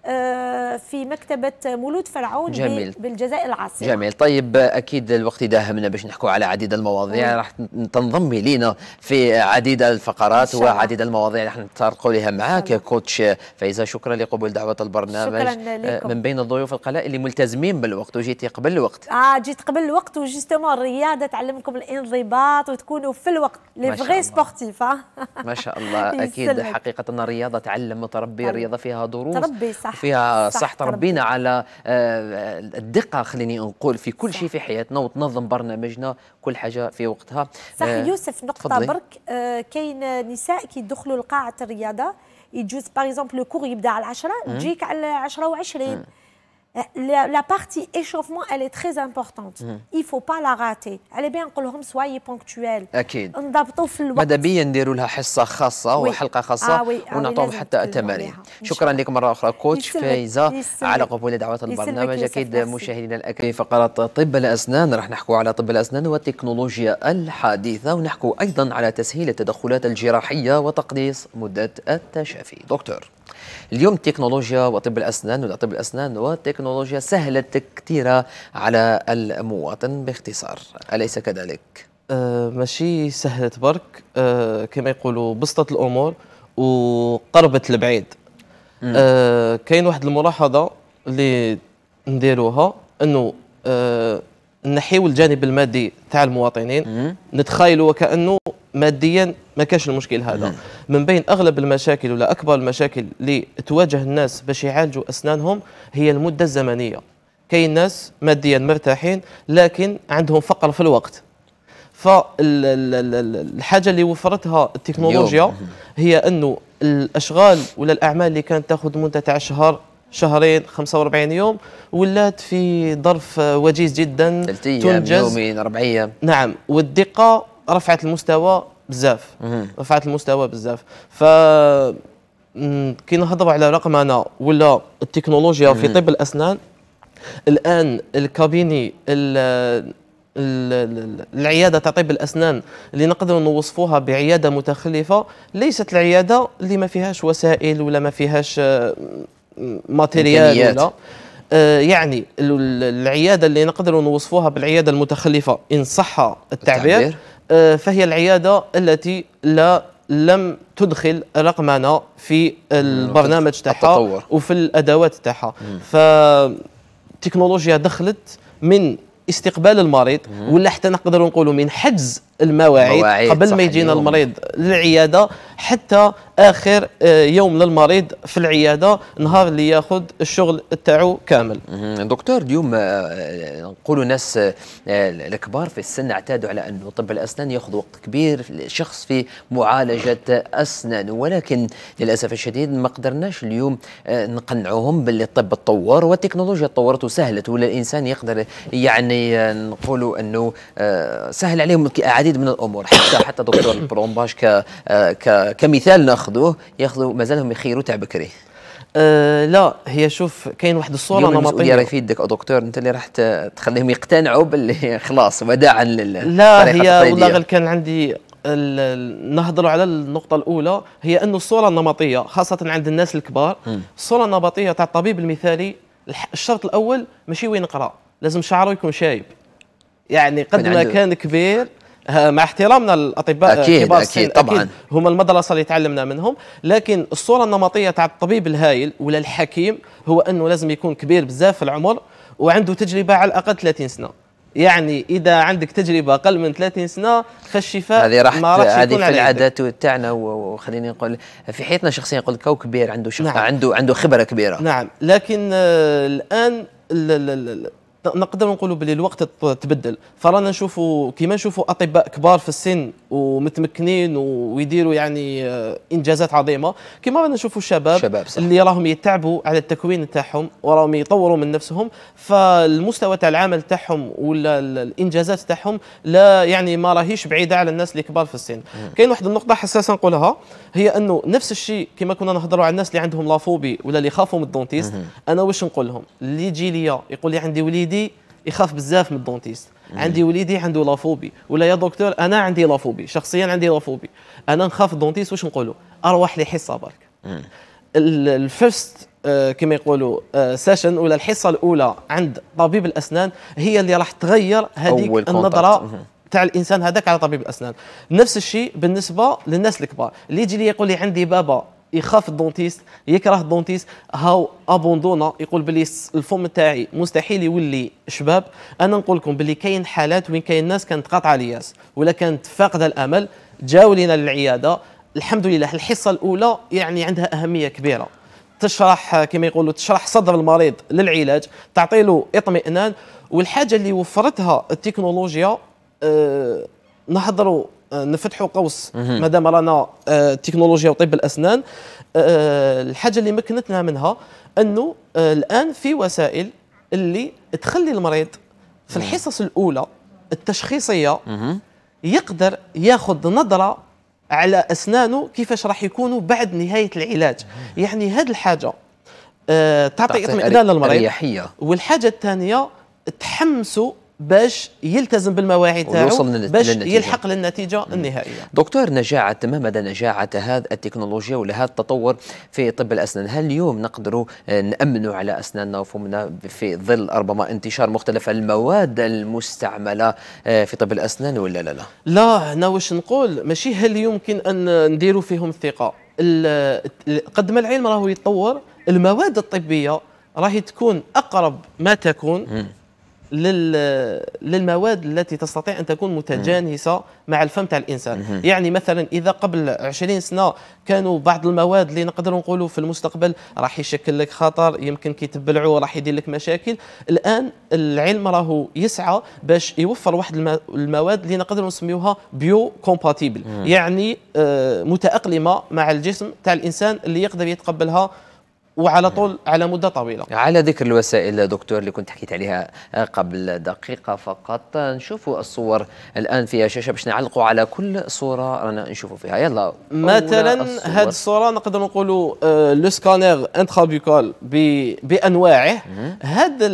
آه، في مكتبة مولود فرعون جميل. بالجزائر العاصمة جميل طيب أكيد الوقت داهمنا باش نحكوا على عديد المواضيع راح تنضمي لينا في عديد الفقرات وعديد المواضيع راح نتطرقوا لها معاك كوتش فايزة شكرا لقبول دعوة البرنامج شكرا آه، لكم. من بين الضيوف القلائل اللي ملتزمين بالوقت وجيتي قبل الوقت آه جيت قبل الوقت وجوستومون الرياضة تعلمكم الانضباط وتكونوا في الوقت لي فغي سبورتيف ما شاء الله أكيد حقيقة الرياضة تعلم وتربي الرياضة فيها دروس تربي صح صح فيها صح, صح تربينا على آه، آه، الدقه خليني نقول في كل شيء في حياتنا وتنظم برنامجنا كل حاجه في وقتها صح آه يوسف نقطه فضلي. برك آه، كاين نساء كيدخلوا لقاعه الرياضه يجوز باغ اكزومبل لو كور يبدا على 10 تجيك على 10 و20 Euh, la, la, partie échauffement elle est très importante مم. Hmm. il faut pas la rater على بالي نقول لهم سواي بونكتويل اكيد نضبطوا في الوقت ماذا بيا نديروا لها حصه خاصه وي. وحلقه خاصه آه ونعطوهم حتى التمارين شكرا لك مره اخرى كوتش فايزه على قبول دعوه البرنامج اكيد مشاهدينا الاكرام في فقره طب الاسنان راح نحكوا على طب الاسنان والتكنولوجيا الحديثه ونحكوا ايضا على تسهيل التدخلات الجراحيه وتقليص مده التشافي دكتور اليوم التكنولوجيا وطب الاسنان ولا طب الاسنان والتكنولوجيا سهلت كثيرة على المواطن باختصار اليس كذلك أه ماشي سهلت برك أه كما يقولوا بسطت الامور وقربت البعيد أه كاين واحد الملاحظه اللي نديروها انه أه نحيو الجانب المادي تاع المواطنين نتخيلوا وكانه ماديا ما كاش المشكل هذا نعم. من بين اغلب المشاكل ولا اكبر المشاكل اللي تواجه الناس باش يعالجوا اسنانهم هي المده الزمنيه كاين ناس ماديا مرتاحين لكن عندهم فقر في الوقت فالحاجه اللي وفرتها التكنولوجيا هي انه الاشغال ولا الاعمال اللي كانت تاخذ مده تاع شهر شهرين 45 يوم ولات في ظرف وجيز جدا ثلاث ايام يومين اربع ايام نعم والدقه رفعت المستوى بزاف رفعت المستوى بزاف ف كي نهضروا على رقمنه ولا التكنولوجيا في طب الاسنان الان الكابيني العياده تاع طب الاسنان اللي نقدروا نوصفوها بعياده متخلفه ليست العياده اللي ما فيهاش وسائل ولا ما فيهاش آه، ماتيريال ولا آه، يعني العياده اللي نقدروا نوصفوها بالعياده المتخلفه ان صح التعبير, التعبير. آه، فهي العياده التي لا لم تدخل رقمنه في البرنامج تاعها وفي الادوات تاعها فالتكنولوجيا دخلت من استقبال المريض ولا حتى نقدر نقولوا من حجز المواعيد, قبل ما يجينا المريض للعياده حتى اخر آه، يوم للمريض في العياده نهار اللي ياخذ الشغل تاعو كامل دكتور اليوم آه، آه، نقولوا ناس الكبار في السن اعتادوا على انه طب الاسنان ياخذ وقت كبير الشخص في معالجه اسنان ولكن للاسف الشديد ما قدرناش اليوم نقنعوهم باللي الطب تطور والتكنولوجيا تطورت وسهلت ولا الانسان يقدر يعني نقولوا انه سهل عليهم عديد العديد من الامور حتى حتى دكتور البرومباج ك كمثال ناخذه ياخذوا مازالهم يخيروا تاع بكري أه لا هي شوف كاين واحد الصوره نمطيه راهي في يدك دكتور انت اللي راح تخليهم يقتنعوا باللي خلاص وداعا لل لا هي والله كان عندي نهضروا على النقطة الأولى هي أن الصورة النمطية خاصة عند الناس الكبار الصورة النمطية تاع الطبيب المثالي الشرط الأول ماشي وين قرأ لازم شعره يكون شايب يعني قد ما كان كبير مع احترامنا للاطباء أكيد أكيد طبعا أكيد هم المدرسه اللي تعلمنا منهم لكن الصوره النمطيه تاع الطبيب الهايل ولا الحكيم هو انه لازم يكون كبير بزاف في العمر وعنده تجربه على الاقل 30 سنه يعني اذا عندك تجربه اقل من 30 سنه فالشفاء هذه راح هذه في العادات تاعنا وخليني نقول في حياتنا شخصيا نقول لك كبير عنده نعم. عنده عنده خبره كبيره نعم لكن آه، الان نقدر نقولوا باللي الوقت تبدل فرانا نشوفوا كيما نشوفوا اطباء كبار في السن ومتمكنين ويديروا يعني آه، انجازات عظيمه كيما رانا نشوفوا الشباب شباب صح. اللي راهم يتعبوا على التكوين تاعهم وراهم يطوروا من نفسهم فالمستوى تاع العمل تاعهم ولا الانجازات تاعهم لا يعني ما راهيش بعيده على الناس اللي كبار في السن كاين واحد النقطه حساسه نقولها هي انه نفس الشيء كما كنا نهضروا على الناس اللي عندهم لافوبي ولا اللي يخافوا من الدونتيست انا واش نقول لهم اللي يجي ليا يقول لي عندي وليدي وليدي يخاف بزاف من الدونتيست عندي وليدي عنده لافوبي ولا يا دكتور انا عندي لافوبي شخصيا عندي لافوبي انا نخاف الدونتيست واش نقولوا اروح لي حصه برك الفيرست آه، كما يقولوا سيشن آه، ولا الحصه الاولى عند طبيب الاسنان هي اللي راح تغير هذيك النظره تاع الانسان هذاك على طبيب الاسنان نفس الشيء بالنسبه للناس الكبار اللي يجي لي يقول لي عندي بابا يخاف الدونتيست يكره الدونتيست هاو ابوندونا يقول بلي الفم تاعي مستحيل يولي شباب انا نقول لكم بلي كاين حالات وين كاين ناس كانت قاطعه الياس ولا كانت فاقده الامل جاو لينا للعياده الحمد لله الحصه الاولى يعني عندها اهميه كبيره تشرح كما يقولوا تشرح صدر المريض للعلاج تعطي له اطمئنان والحاجه اللي وفرتها التكنولوجيا أه نهضروا نفتحوا قوس مادام رانا آه، تكنولوجيا وطب الاسنان آه، آه، الحاجه اللي مكنتنا منها انه الان في وسائل اللي تخلي المريض في الحصص الاولى التشخيصيه يقدر ياخذ نظره على اسنانه كيفاش راح يكونوا بعد نهايه العلاج يعني هذه الحاجه تعطي اطمئنان للمريض والحاجه الثانيه تحمسه باش يلتزم بالمواعيد تاعو باش للنتيجة. يلحق للنتيجه النهائيه دكتور نجاعه ما مدى نجاعه هذا التكنولوجيا ولا هذا التطور في طب الاسنان هل اليوم نقدروا آه، نامنوا على اسناننا وفمنا في ظل ربما انتشار مختلف المواد المستعمله آه، في طب الاسنان ولا لا لا لا هنا واش نقول ماشي هل يمكن ان نديروا فيهم الثقه قد ما العلم راهو يتطور المواد الطبيه راهي تكون اقرب ما تكون للمواد التي تستطيع ان تكون متجانسه مع الفم تاع الانسان يعني مثلا اذا قبل 20 سنه كانوا بعض المواد اللي نقدروا نقولوا في المستقبل راح يشكل لك خطر يمكن كي تبلعوا راح يدير لك مشاكل الان العلم راهو يسعى باش يوفر واحد المواد اللي نقدروا نسميوها بيو كومباتيبل يعني آه، متاقلمه مع الجسم تاع الانسان اللي يقدر يتقبلها وعلى طول على مده طويله على ذكر الوسائل دكتور اللي كنت حكيت عليها قبل دقيقه فقط نشوفوا الصور الان فيها شاشه باش نعلقوا على كل صوره رانا نشوفوا فيها يلا مثلا هذه الصوره نقدر نقولوا آه، لو سكانير انترابيكال بانواعه هذا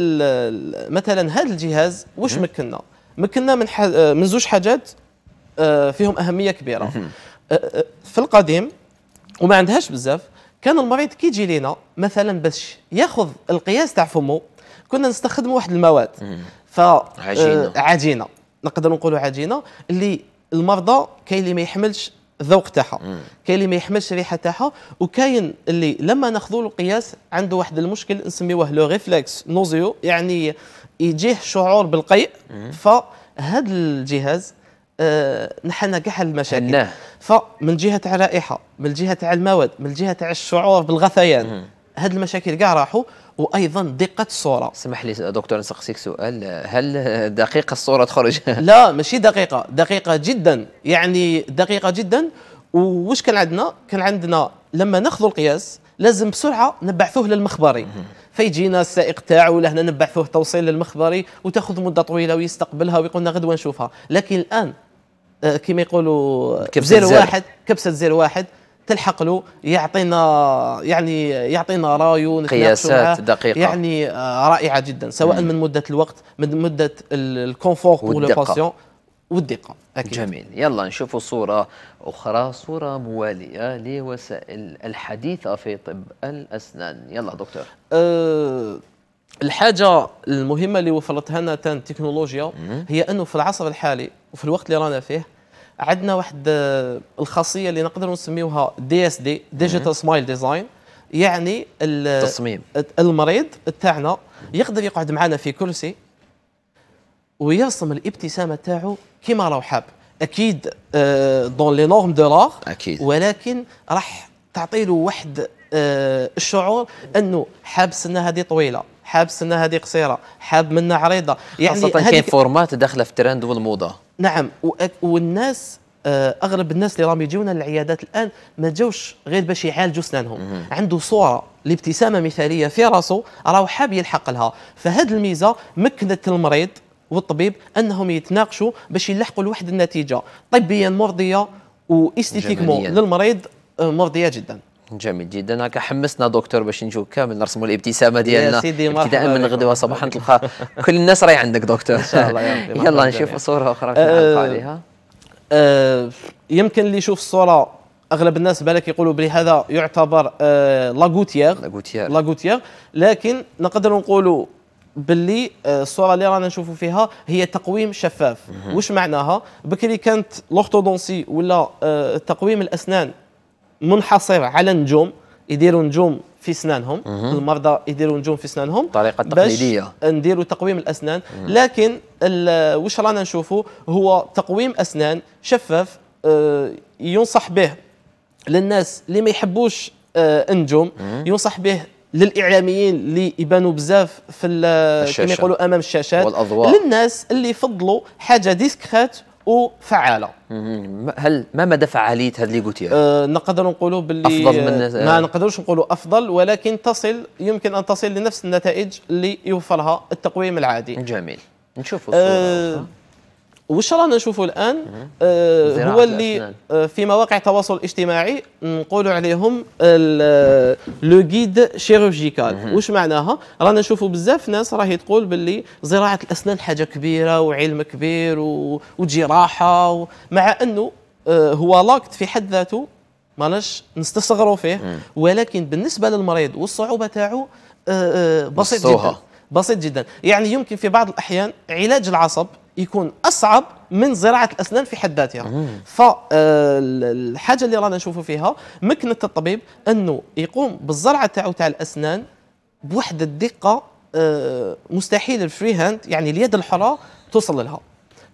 مثلا هذا الجهاز واش مكننا مكننا من آه، من زوج حاجات آه، فيهم اهميه كبيره في القديم وما عندهاش بزاف كان المريض كيجي لينا مثلا باش ياخذ القياس تاع فمه كنا نستخدموا واحد المواد ف آه، عجينه عجينه نقدر نقولوا عجينه اللي المرضى كاين اللي ما يحملش الذوق تاعها كاين اللي ما يحملش الريحه تاعها وكاين اللي لما ناخذوا القياس عنده واحد المشكل نسميوه لو ريفلكس نوزيو يعني يجيه شعور بالقيء فهذا الجهاز آه، نحلنا كاع المشاكل فمن جهه تاع الرائحه من جهه تاع المواد من جهه تاع الشعور بالغثيان هاد المشاكل كاع راحوا وايضا دقه الصوره اسمح لي دكتور نسقسيك سؤال هل دقيقه الصوره تخرج لا ماشي دقيقه دقيقه جدا يعني دقيقه جدا وش كان عندنا كان عندنا لما ناخذ القياس لازم بسرعه نبعثوه للمخبري فيجينا السائق تاعو ولا هنا نبعثوه توصيل للمخبري وتاخذ مده طويله ويستقبلها ويقول لنا غدوه نشوفها لكن الان آه، كما يقولوا زير واحد كبسه زير واحد تلحق له يعطينا يعني يعطينا رايه قياسات دقيقه يعني آه، رائعه جدا سواء مم. من مده الوقت من مده الكونفور بور لو باسيون والدقه اكيد جميل يلا نشوفوا صوره اخرى صوره مواليه لوسائل الحديثه في طب الاسنان يلا دكتور أه الحاجه المهمه اللي وفرتها لنا التكنولوجيا هي انه في العصر الحالي وفي الوقت اللي رانا فيه عندنا واحد آه، الخاصيه اللي نقدر نسميوها دي اس دي ديجيتال سمايل ديزاين يعني التصميم المريض تاعنا يقدر يقعد معنا في كرسي ويرسم الابتسامه تاعو كيما راهو حاب اكيد دون لي نورم دو لار اكيد ولكن راح تعطي له واحد آه، الشعور انه حابس لنا هذه طويله حاب السنه هذه قصيره حاب منا عريضه يعني خاصه كاين فورمات داخله في الترند والموضه نعم والناس آه، اغلب الناس اللي راهم يجيونا للعيادات الان ما جاوش غير باش يعالجوا اسنانهم عنده صوره لابتسامه مثاليه في راسه راهو حاب يلحق لها فهذه الميزه مكنت المريض والطبيب انهم يتناقشوا باش يلحقوا لواحد النتيجه طبيا مرضيه واستيتيكمون للمريض آه، مرضيه جدا جميل جدا هكا حمسنا دكتور باش نشوف كامل نرسموا الابتسامه ديالنا ابتداء من غدوه صباحا تلقى كل الناس راهي عندك دكتور ان شاء الله يلا نشوف صوره اخرى أه عليها أه يمكن اللي يشوف الصوره اغلب الناس بالك يقولوا بلي هذا يعتبر أه لاغوتيير لاغوتيير لكن نقدر نقولوا باللي أه، الصوره اللي رانا نشوفوا فيها هي تقويم شفاف واش معناها بكري كانت لورتودونسي ولا أه، تقويم الاسنان منحصر على النجوم يديروا نجوم في اسنانهم المرضى يديروا نجوم في اسنانهم طريقه تقليديه نديروا تقويم الاسنان مم. لكن واش رانا نشوفوا هو تقويم اسنان شفاف آه، ينصح به للناس اللي ما يحبوش آه، النجوم ينصح به للاعلاميين اللي يبانوا بزاف في كما يقولوا امام الشاشات والاضواء للناس اللي يفضلوا حاجه ديسكريت وفعاله هل ما مدى فعاليه هذا اللي قلتيه؟ آه نقدر نقولوا باللي افضل من ما نقدرش نقولوا افضل ولكن تصل يمكن ان تصل لنفس النتائج اللي يوفرها التقويم العادي. جميل نشوفوا أه، الصوره آه وش رانا نشوفوا الان آه هو اللي آه في مواقع التواصل الاجتماعي نقولوا عليهم آه، لو غيد شيروجيكال وش معناها رانا نشوفوا بزاف ناس راهي تقول باللي زراعه الاسنان حاجه كبيره وعلم كبير و... وجراحه و... مع انه آه هو لاكت في حد ذاته ماناش نستصغروا فيه ولكن بالنسبه للمريض والصعوبه تاعو آه، آه، بسيط جدا بسيط جدا يعني يمكن في بعض الاحيان علاج العصب يكون اصعب من زراعه الاسنان في حد ذاتها فالحاجه آه، اللي رانا نشوفوا فيها مكنه الطبيب انه يقوم بالزرعه تاعو تاع الاسنان بواحد الدقه آه، مستحيل الفري هاند يعني اليد الحره توصل لها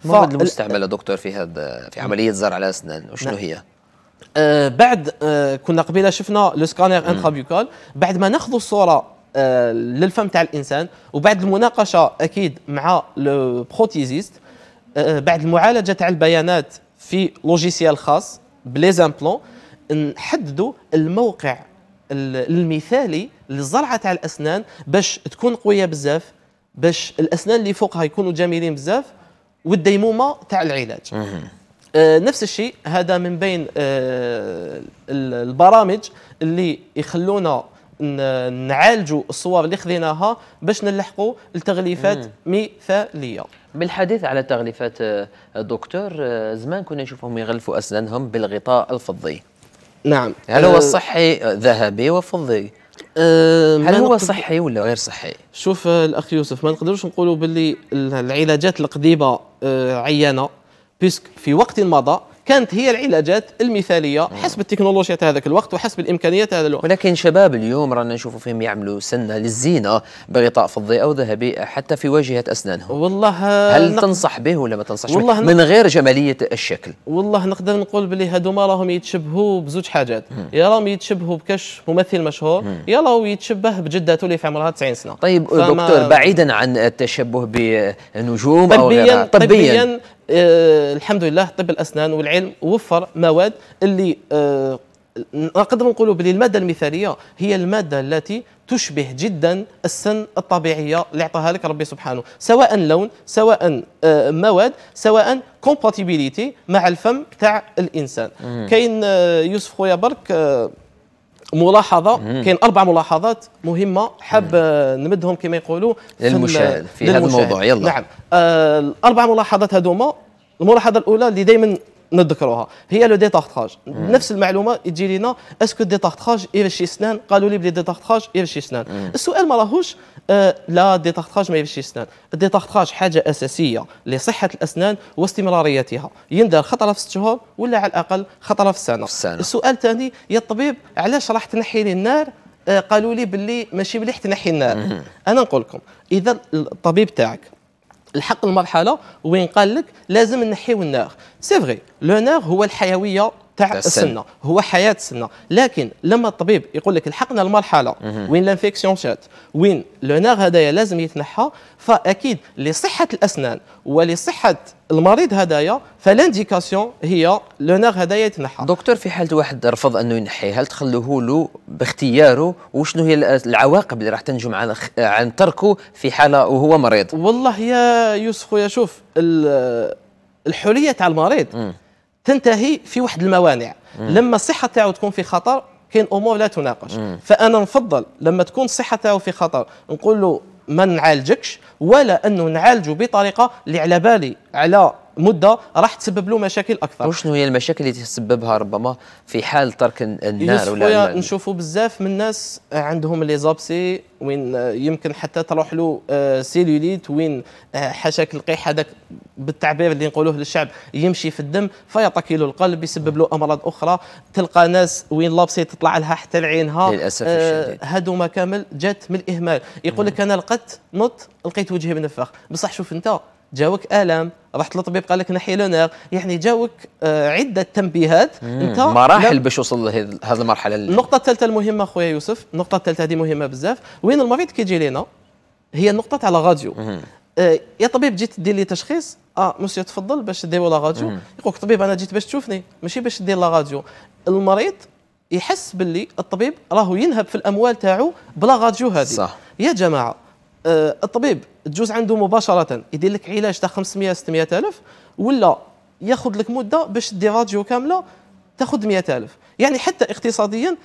ما هو المستعمل دكتور في هذا في نعم. عمليه زرع الاسنان وشنو نعم. هي؟ آه بعد آه كنا قبيله شفنا لو سكانير انترابيوكال بعد ما ناخذوا الصوره آه، للفم تاع الانسان وبعد المناقشه اكيد مع البروتيزيست آه، آه، بعد المعالجه تاع البيانات في لوجيسيال خاص بليزامبلون نحددوا الموقع المثالي للزرعه تاع الاسنان باش تكون قويه بزاف باش الاسنان اللي فوقها يكونوا جميلين بزاف والديمومه تاع العلاج نفس الشيء هذا من بين البرامج اللي يخلونا نعالجوا الصور اللي خذيناها باش نلحقوا التغليفات مثاليه بالحديث على تغليفات آه، دكتور آه، زمان كنا نشوفهم يغلفوا اسنانهم بالغطاء الفضي نعم هل هو آه، صحي ذهبي وفضي أه هل هو صحي ولا غير صحي؟ شوف الاخ يوسف ما نقدروش نقولوا باللي العلاجات القديمه عيانه بيسك في وقت مضى كانت هي العلاجات المثاليه حسب التكنولوجيا تاع هذاك الوقت وحسب الامكانيات هذا الوقت ولكن شباب اليوم رانا نشوفوا فيهم يعملوا سنه للزينه بغطاء فضي او ذهبي حتى في واجهه اسنانهم والله هل نق... تنصح به ولا ما تنصحش والله من غير جماليه الشكل والله نقدر نقول بلي ما راهم يتشبهوا بزوج حاجات يا راهم يتشبهوا بكش ممثل مشهور يا راهو يتشبه بجدته اللي في عمرها 90 سنه طيب دكتور بعيدا عن التشبه بنجوم او غيرها طبيا طبيا آه، الحمد لله طب الاسنان والعلم وفر مواد اللي آه، نقدر نقولوا بلي الماده المثاليه هي الماده التي تشبه جدا السن الطبيعيه اللي عطاها لك ربي سبحانه سواء لون سواء آه، مواد سواء كومباتيبيليتي مع الفم تاع الانسان كاين يوسف خويا برك ملاحظه كاين اربع ملاحظات مهمه حاب نمدهم كما يقولوا للمشاهد في هذا الموضوع يلا نعم آه الاربع ملاحظات هذوما الملاحظه الاولى اللي دائما نذكروها هي لو ديتارتراج نفس المعلومه تجي لنا اسكو ديتارتراج يرشي سنان قالوا لي بلي ديتارتراج يرشي سنان السؤال ما راهوش آه، لا ديتارتراج ما يرشي سنان الديتارتراج حاجه اساسيه لصحه الاسنان واستمراريتها يندر خطره في ست شهور ولا على الاقل خطره في السنه, في السنة. السؤال الثاني يا الطبيب علاش راح تنحي لي النار آه، قالوا لي باللي ماشي مليح تنحي النار انا نقول لكم اذا الطبيب تاعك الحق المرحله وين قال لك لازم نحيو النار سي فغي لو نار هو الحيويه تاع السنه هو حياه السنه لكن لما الطبيب يقول لك لحقنا المرحله وين لانفيكسيون شات وين لو هذايا لازم يتنحى فاكيد لصحه الاسنان ولصحه المريض هذايا فالانديكاسيون هي لو نار يتنحى دكتور في حاله واحد رفض انه ينحي هل تخلوه له باختياره وشنو هي العواقب اللي راح تنجم عن عن تركه في حاله وهو مريض والله يا يوسف خويا شوف الحليه تاع المريض م. تنتهي في واحد الموانع مم. لما الصحه تاعو تكون في خطر كاين امور لا تناقش مم. فانا نفضل لما تكون الصحه تاعو في خطر نقول له ما نعالجكش ولا انه نعالجه بطريقه اللي على بالي على مده راح تسبب له مشاكل اكثر وشنو هي المشاكل اللي تسببها ربما في حال ترك النار ولا نشوفوا بزاف من الناس عندهم لي زابسي وين آه، يمكن حتى تروح له آه، سيلوليت وين آه، حشاك القيح هذاك بالتعبير اللي نقولوه للشعب يمشي في الدم فيعطي له القلب يسبب له امراض اخرى تلقى ناس وين لابسي تطلع لها حتى لعينها للاسف آه هذوما كامل جات من الاهمال يقول لك انا لقيت نط لقيت وجهي منفخ بصح شوف انت جاوك الم رحت للطبيب قال لك نحي لونير يعني جاوك آه، عده تنبيهات انت مراحل باش يوصل لهذه المرحله النقطه الثالثه المهمه خويا يوسف النقطه الثالثه هذه مهمه بزاف وين المريض كيجي لينا هي النقطه تاع غاديو آه، يا طبيب جيت دير لي تشخيص اه مسيو تفضل باش ديروا لا غاديو يقول لك طبيب انا جيت باش تشوفني ماشي باش دير لا غاديو المريض يحس باللي الطبيب راهو ينهب في الاموال تاعو بلا غاديو هذه صح يا جماعه آه، الطبيب تجوز عنده مباشره يدير لك علاج تاع 500 600 الف ولا ياخذ لك مده باش دير راديو كامله تاخذ 100 الف يعني حتى اقتصاديا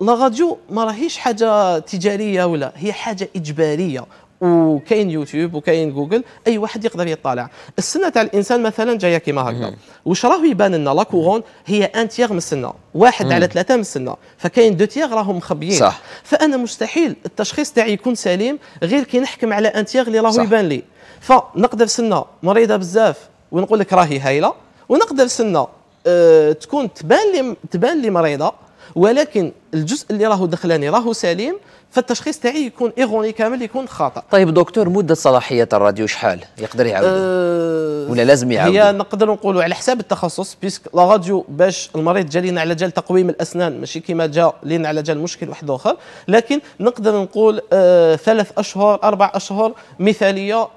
لا راديو ما راهيش حاجه تجاريه ولا هي حاجه اجباريه وكاين يوتيوب وكاين جوجل اي واحد يقدر يطالع السنه تاع الانسان مثلا جايه كيما هكا واش راه يبان لنا لا كورون هي ان تيغ من السنه واحد مم. على ثلاثه من السنه فكاين دو تيغ راهم مخبيين صح. فانا مستحيل التشخيص تاعي يكون سليم غير كي نحكم على ان تيغ اللي راهو يبان لي فنقدر سنه مريضه بزاف ونقول لك راهي هايله ونقدر سنه أه تكون تبان لي تبان لي مريضه ولكن الجزء اللي راهو دخلاني راهو سليم فالتشخيص تاعي يكون ايغوني كامل يكون خطا طيب دكتور مده صلاحيه الراديو شحال يقدر يعاود أه ولا لازم يعاود هي نقدر نقولوا على حساب التخصص بيسك لا راديو باش المريض جا لينا على جال تقويم الاسنان ماشي كيما جا لينا على جال مشكل واحد اخر لكن نقدر نقول أه ثلاث اشهر اربع اشهر مثاليه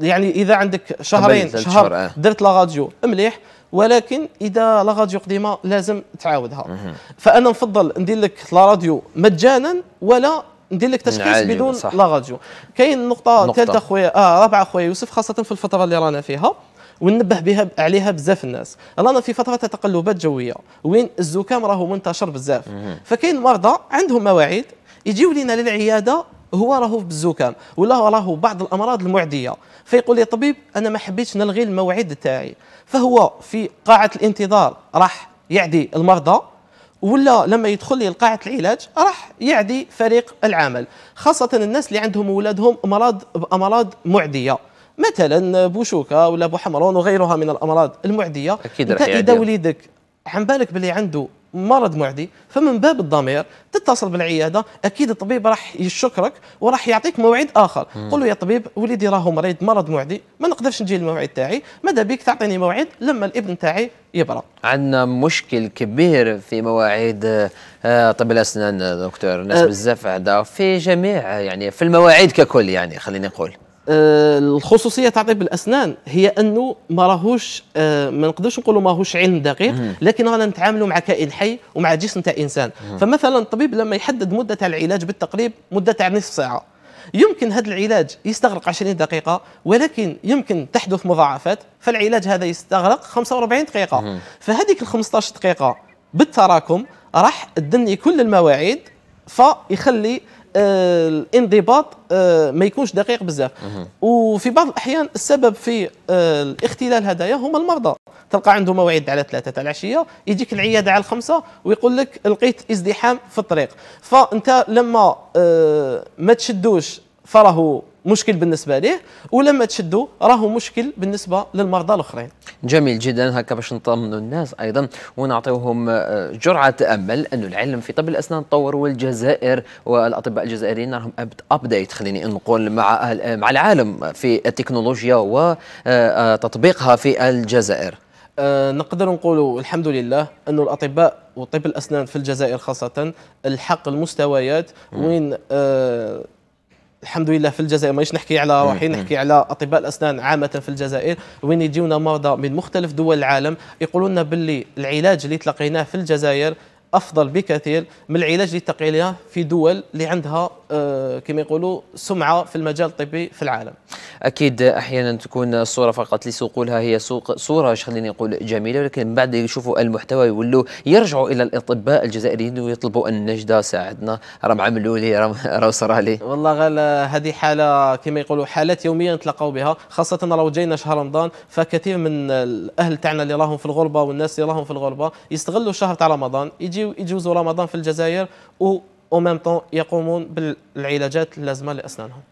يعني اذا عندك شهرين شهر, شهر آه. درت لا راديو مليح ولكن اذا لا راديو قديمه لازم تعاودها فانا نفضل ندير لك لا راديو مجانا ولا ندير لك تشخيص بدون لا راديو كاين نقطه ثالثه خويا اه رابعه خويا يوسف خاصه في الفتره اللي رانا فيها وننبه بها عليها بزاف الناس رانا في فتره تقلبات جويه وين الزكام راهو منتشر بزاف فكاين مرضى عندهم مواعيد يجيو لينا للعياده هو راهو بالزكام ولا راهو بعض الامراض المعديه فيقول لي طبيب انا ما حبيتش نلغي الموعد تاعي فهو في قاعه الانتظار راح يعدي المرضى ولا لما يدخل لي لقاعة العلاج راح يعدي فريق العمل خاصة الناس اللي عندهم ولادهم أمراض بأمراض معدية مثلا بوشوكة ولا بوحمرون وغيرها من الأمراض المعدية أكيد أنت إذا وليدك عن بالك بلي عنده مرض معدي فمن باب الضمير تتصل بالعياده اكيد الطبيب راح يشكرك وراح يعطيك موعد اخر قول له يا طبيب وليدي راهو مريض مرض معدي ما نقدرش نجي الموعد تاعي ماذا بيك تعطيني موعد لما الابن تاعي يبرا عندنا مشكل كبير في مواعيد آه، طب الاسنان دكتور الناس أه. بزاف عندها في جميع يعني في المواعيد ككل يعني خليني نقول آه، الخصوصيه تاع طب الاسنان هي انه ما راهوش آه، ما نقدرش نقولوا ماهوش علم دقيق لكن رانا نتعاملوا مع كائن حي ومع جسم تاع انسان فمثلا الطبيب لما يحدد مده تاع العلاج بالتقريب مده تاع نصف ساعه يمكن هذا العلاج يستغرق 20 دقيقة ولكن يمكن تحدث مضاعفات فالعلاج هذا يستغرق 45 دقيقة فهذيك ال 15 دقيقة بالتراكم راح تدني كل المواعيد فيخلي آه، الانضباط آه، ما يكونش دقيق بزاف وفي بعض الاحيان السبب في آه، الاختلال هدايا هما المرضى تلقى عنده موعد على ثلاثة تاع العشيه يجيك العياده على الخمسة ويقول لك لقيت ازدحام في الطريق فانت لما ما تشدوش فراهو مشكل بالنسبه ليه ولما تشدوا راهو مشكل بالنسبه للمرضى الاخرين جميل جدا هكا باش نطمنوا الناس ايضا ونعطيهم آه، جرعه امل انه العلم في طب الاسنان تطور والجزائر والاطباء الجزائريين راهم ابديت خليني نقول مع آه، مع العالم في التكنولوجيا وتطبيقها آه، في الجزائر أه نقدر نقولوا الحمد لله انه الاطباء وطب الاسنان في الجزائر خاصه الحق المستويات وين أه الحمد لله في الجزائر مانيش نحكي على روحي نحكي على اطباء الاسنان عامه في الجزائر وين يجيونا مرضى من مختلف دول العالم يقولوا لنا باللي العلاج اللي تلقيناه في الجزائر افضل بكثير من العلاج اللي تلقيناه في دول اللي عندها آه، كما يقولوا سمعه في المجال الطبي في العالم. اكيد احيانا تكون الصوره فقط لصقولها هي سوق صوره خليني نقول جميله ولكن من بعد يشوفوا المحتوى يولوا يرجعوا الى الاطباء الجزائريين ويطلبوا النجدة ساعدنا رم عملوا لي راه صرا لي. والله غال هذه حاله كما يقولوا حالات يوميا نتلقاو بها خاصه لو جاينا شهر رمضان فكثير من الاهل تاعنا اللي راهم في الغربه والناس اللي راهم في الغربه يستغلوا شهر تاع رمضان يجيو يجوزوا رمضان في الجزائر و او ميم طون يقومون بالعلاجات اللازمه لاسنانهم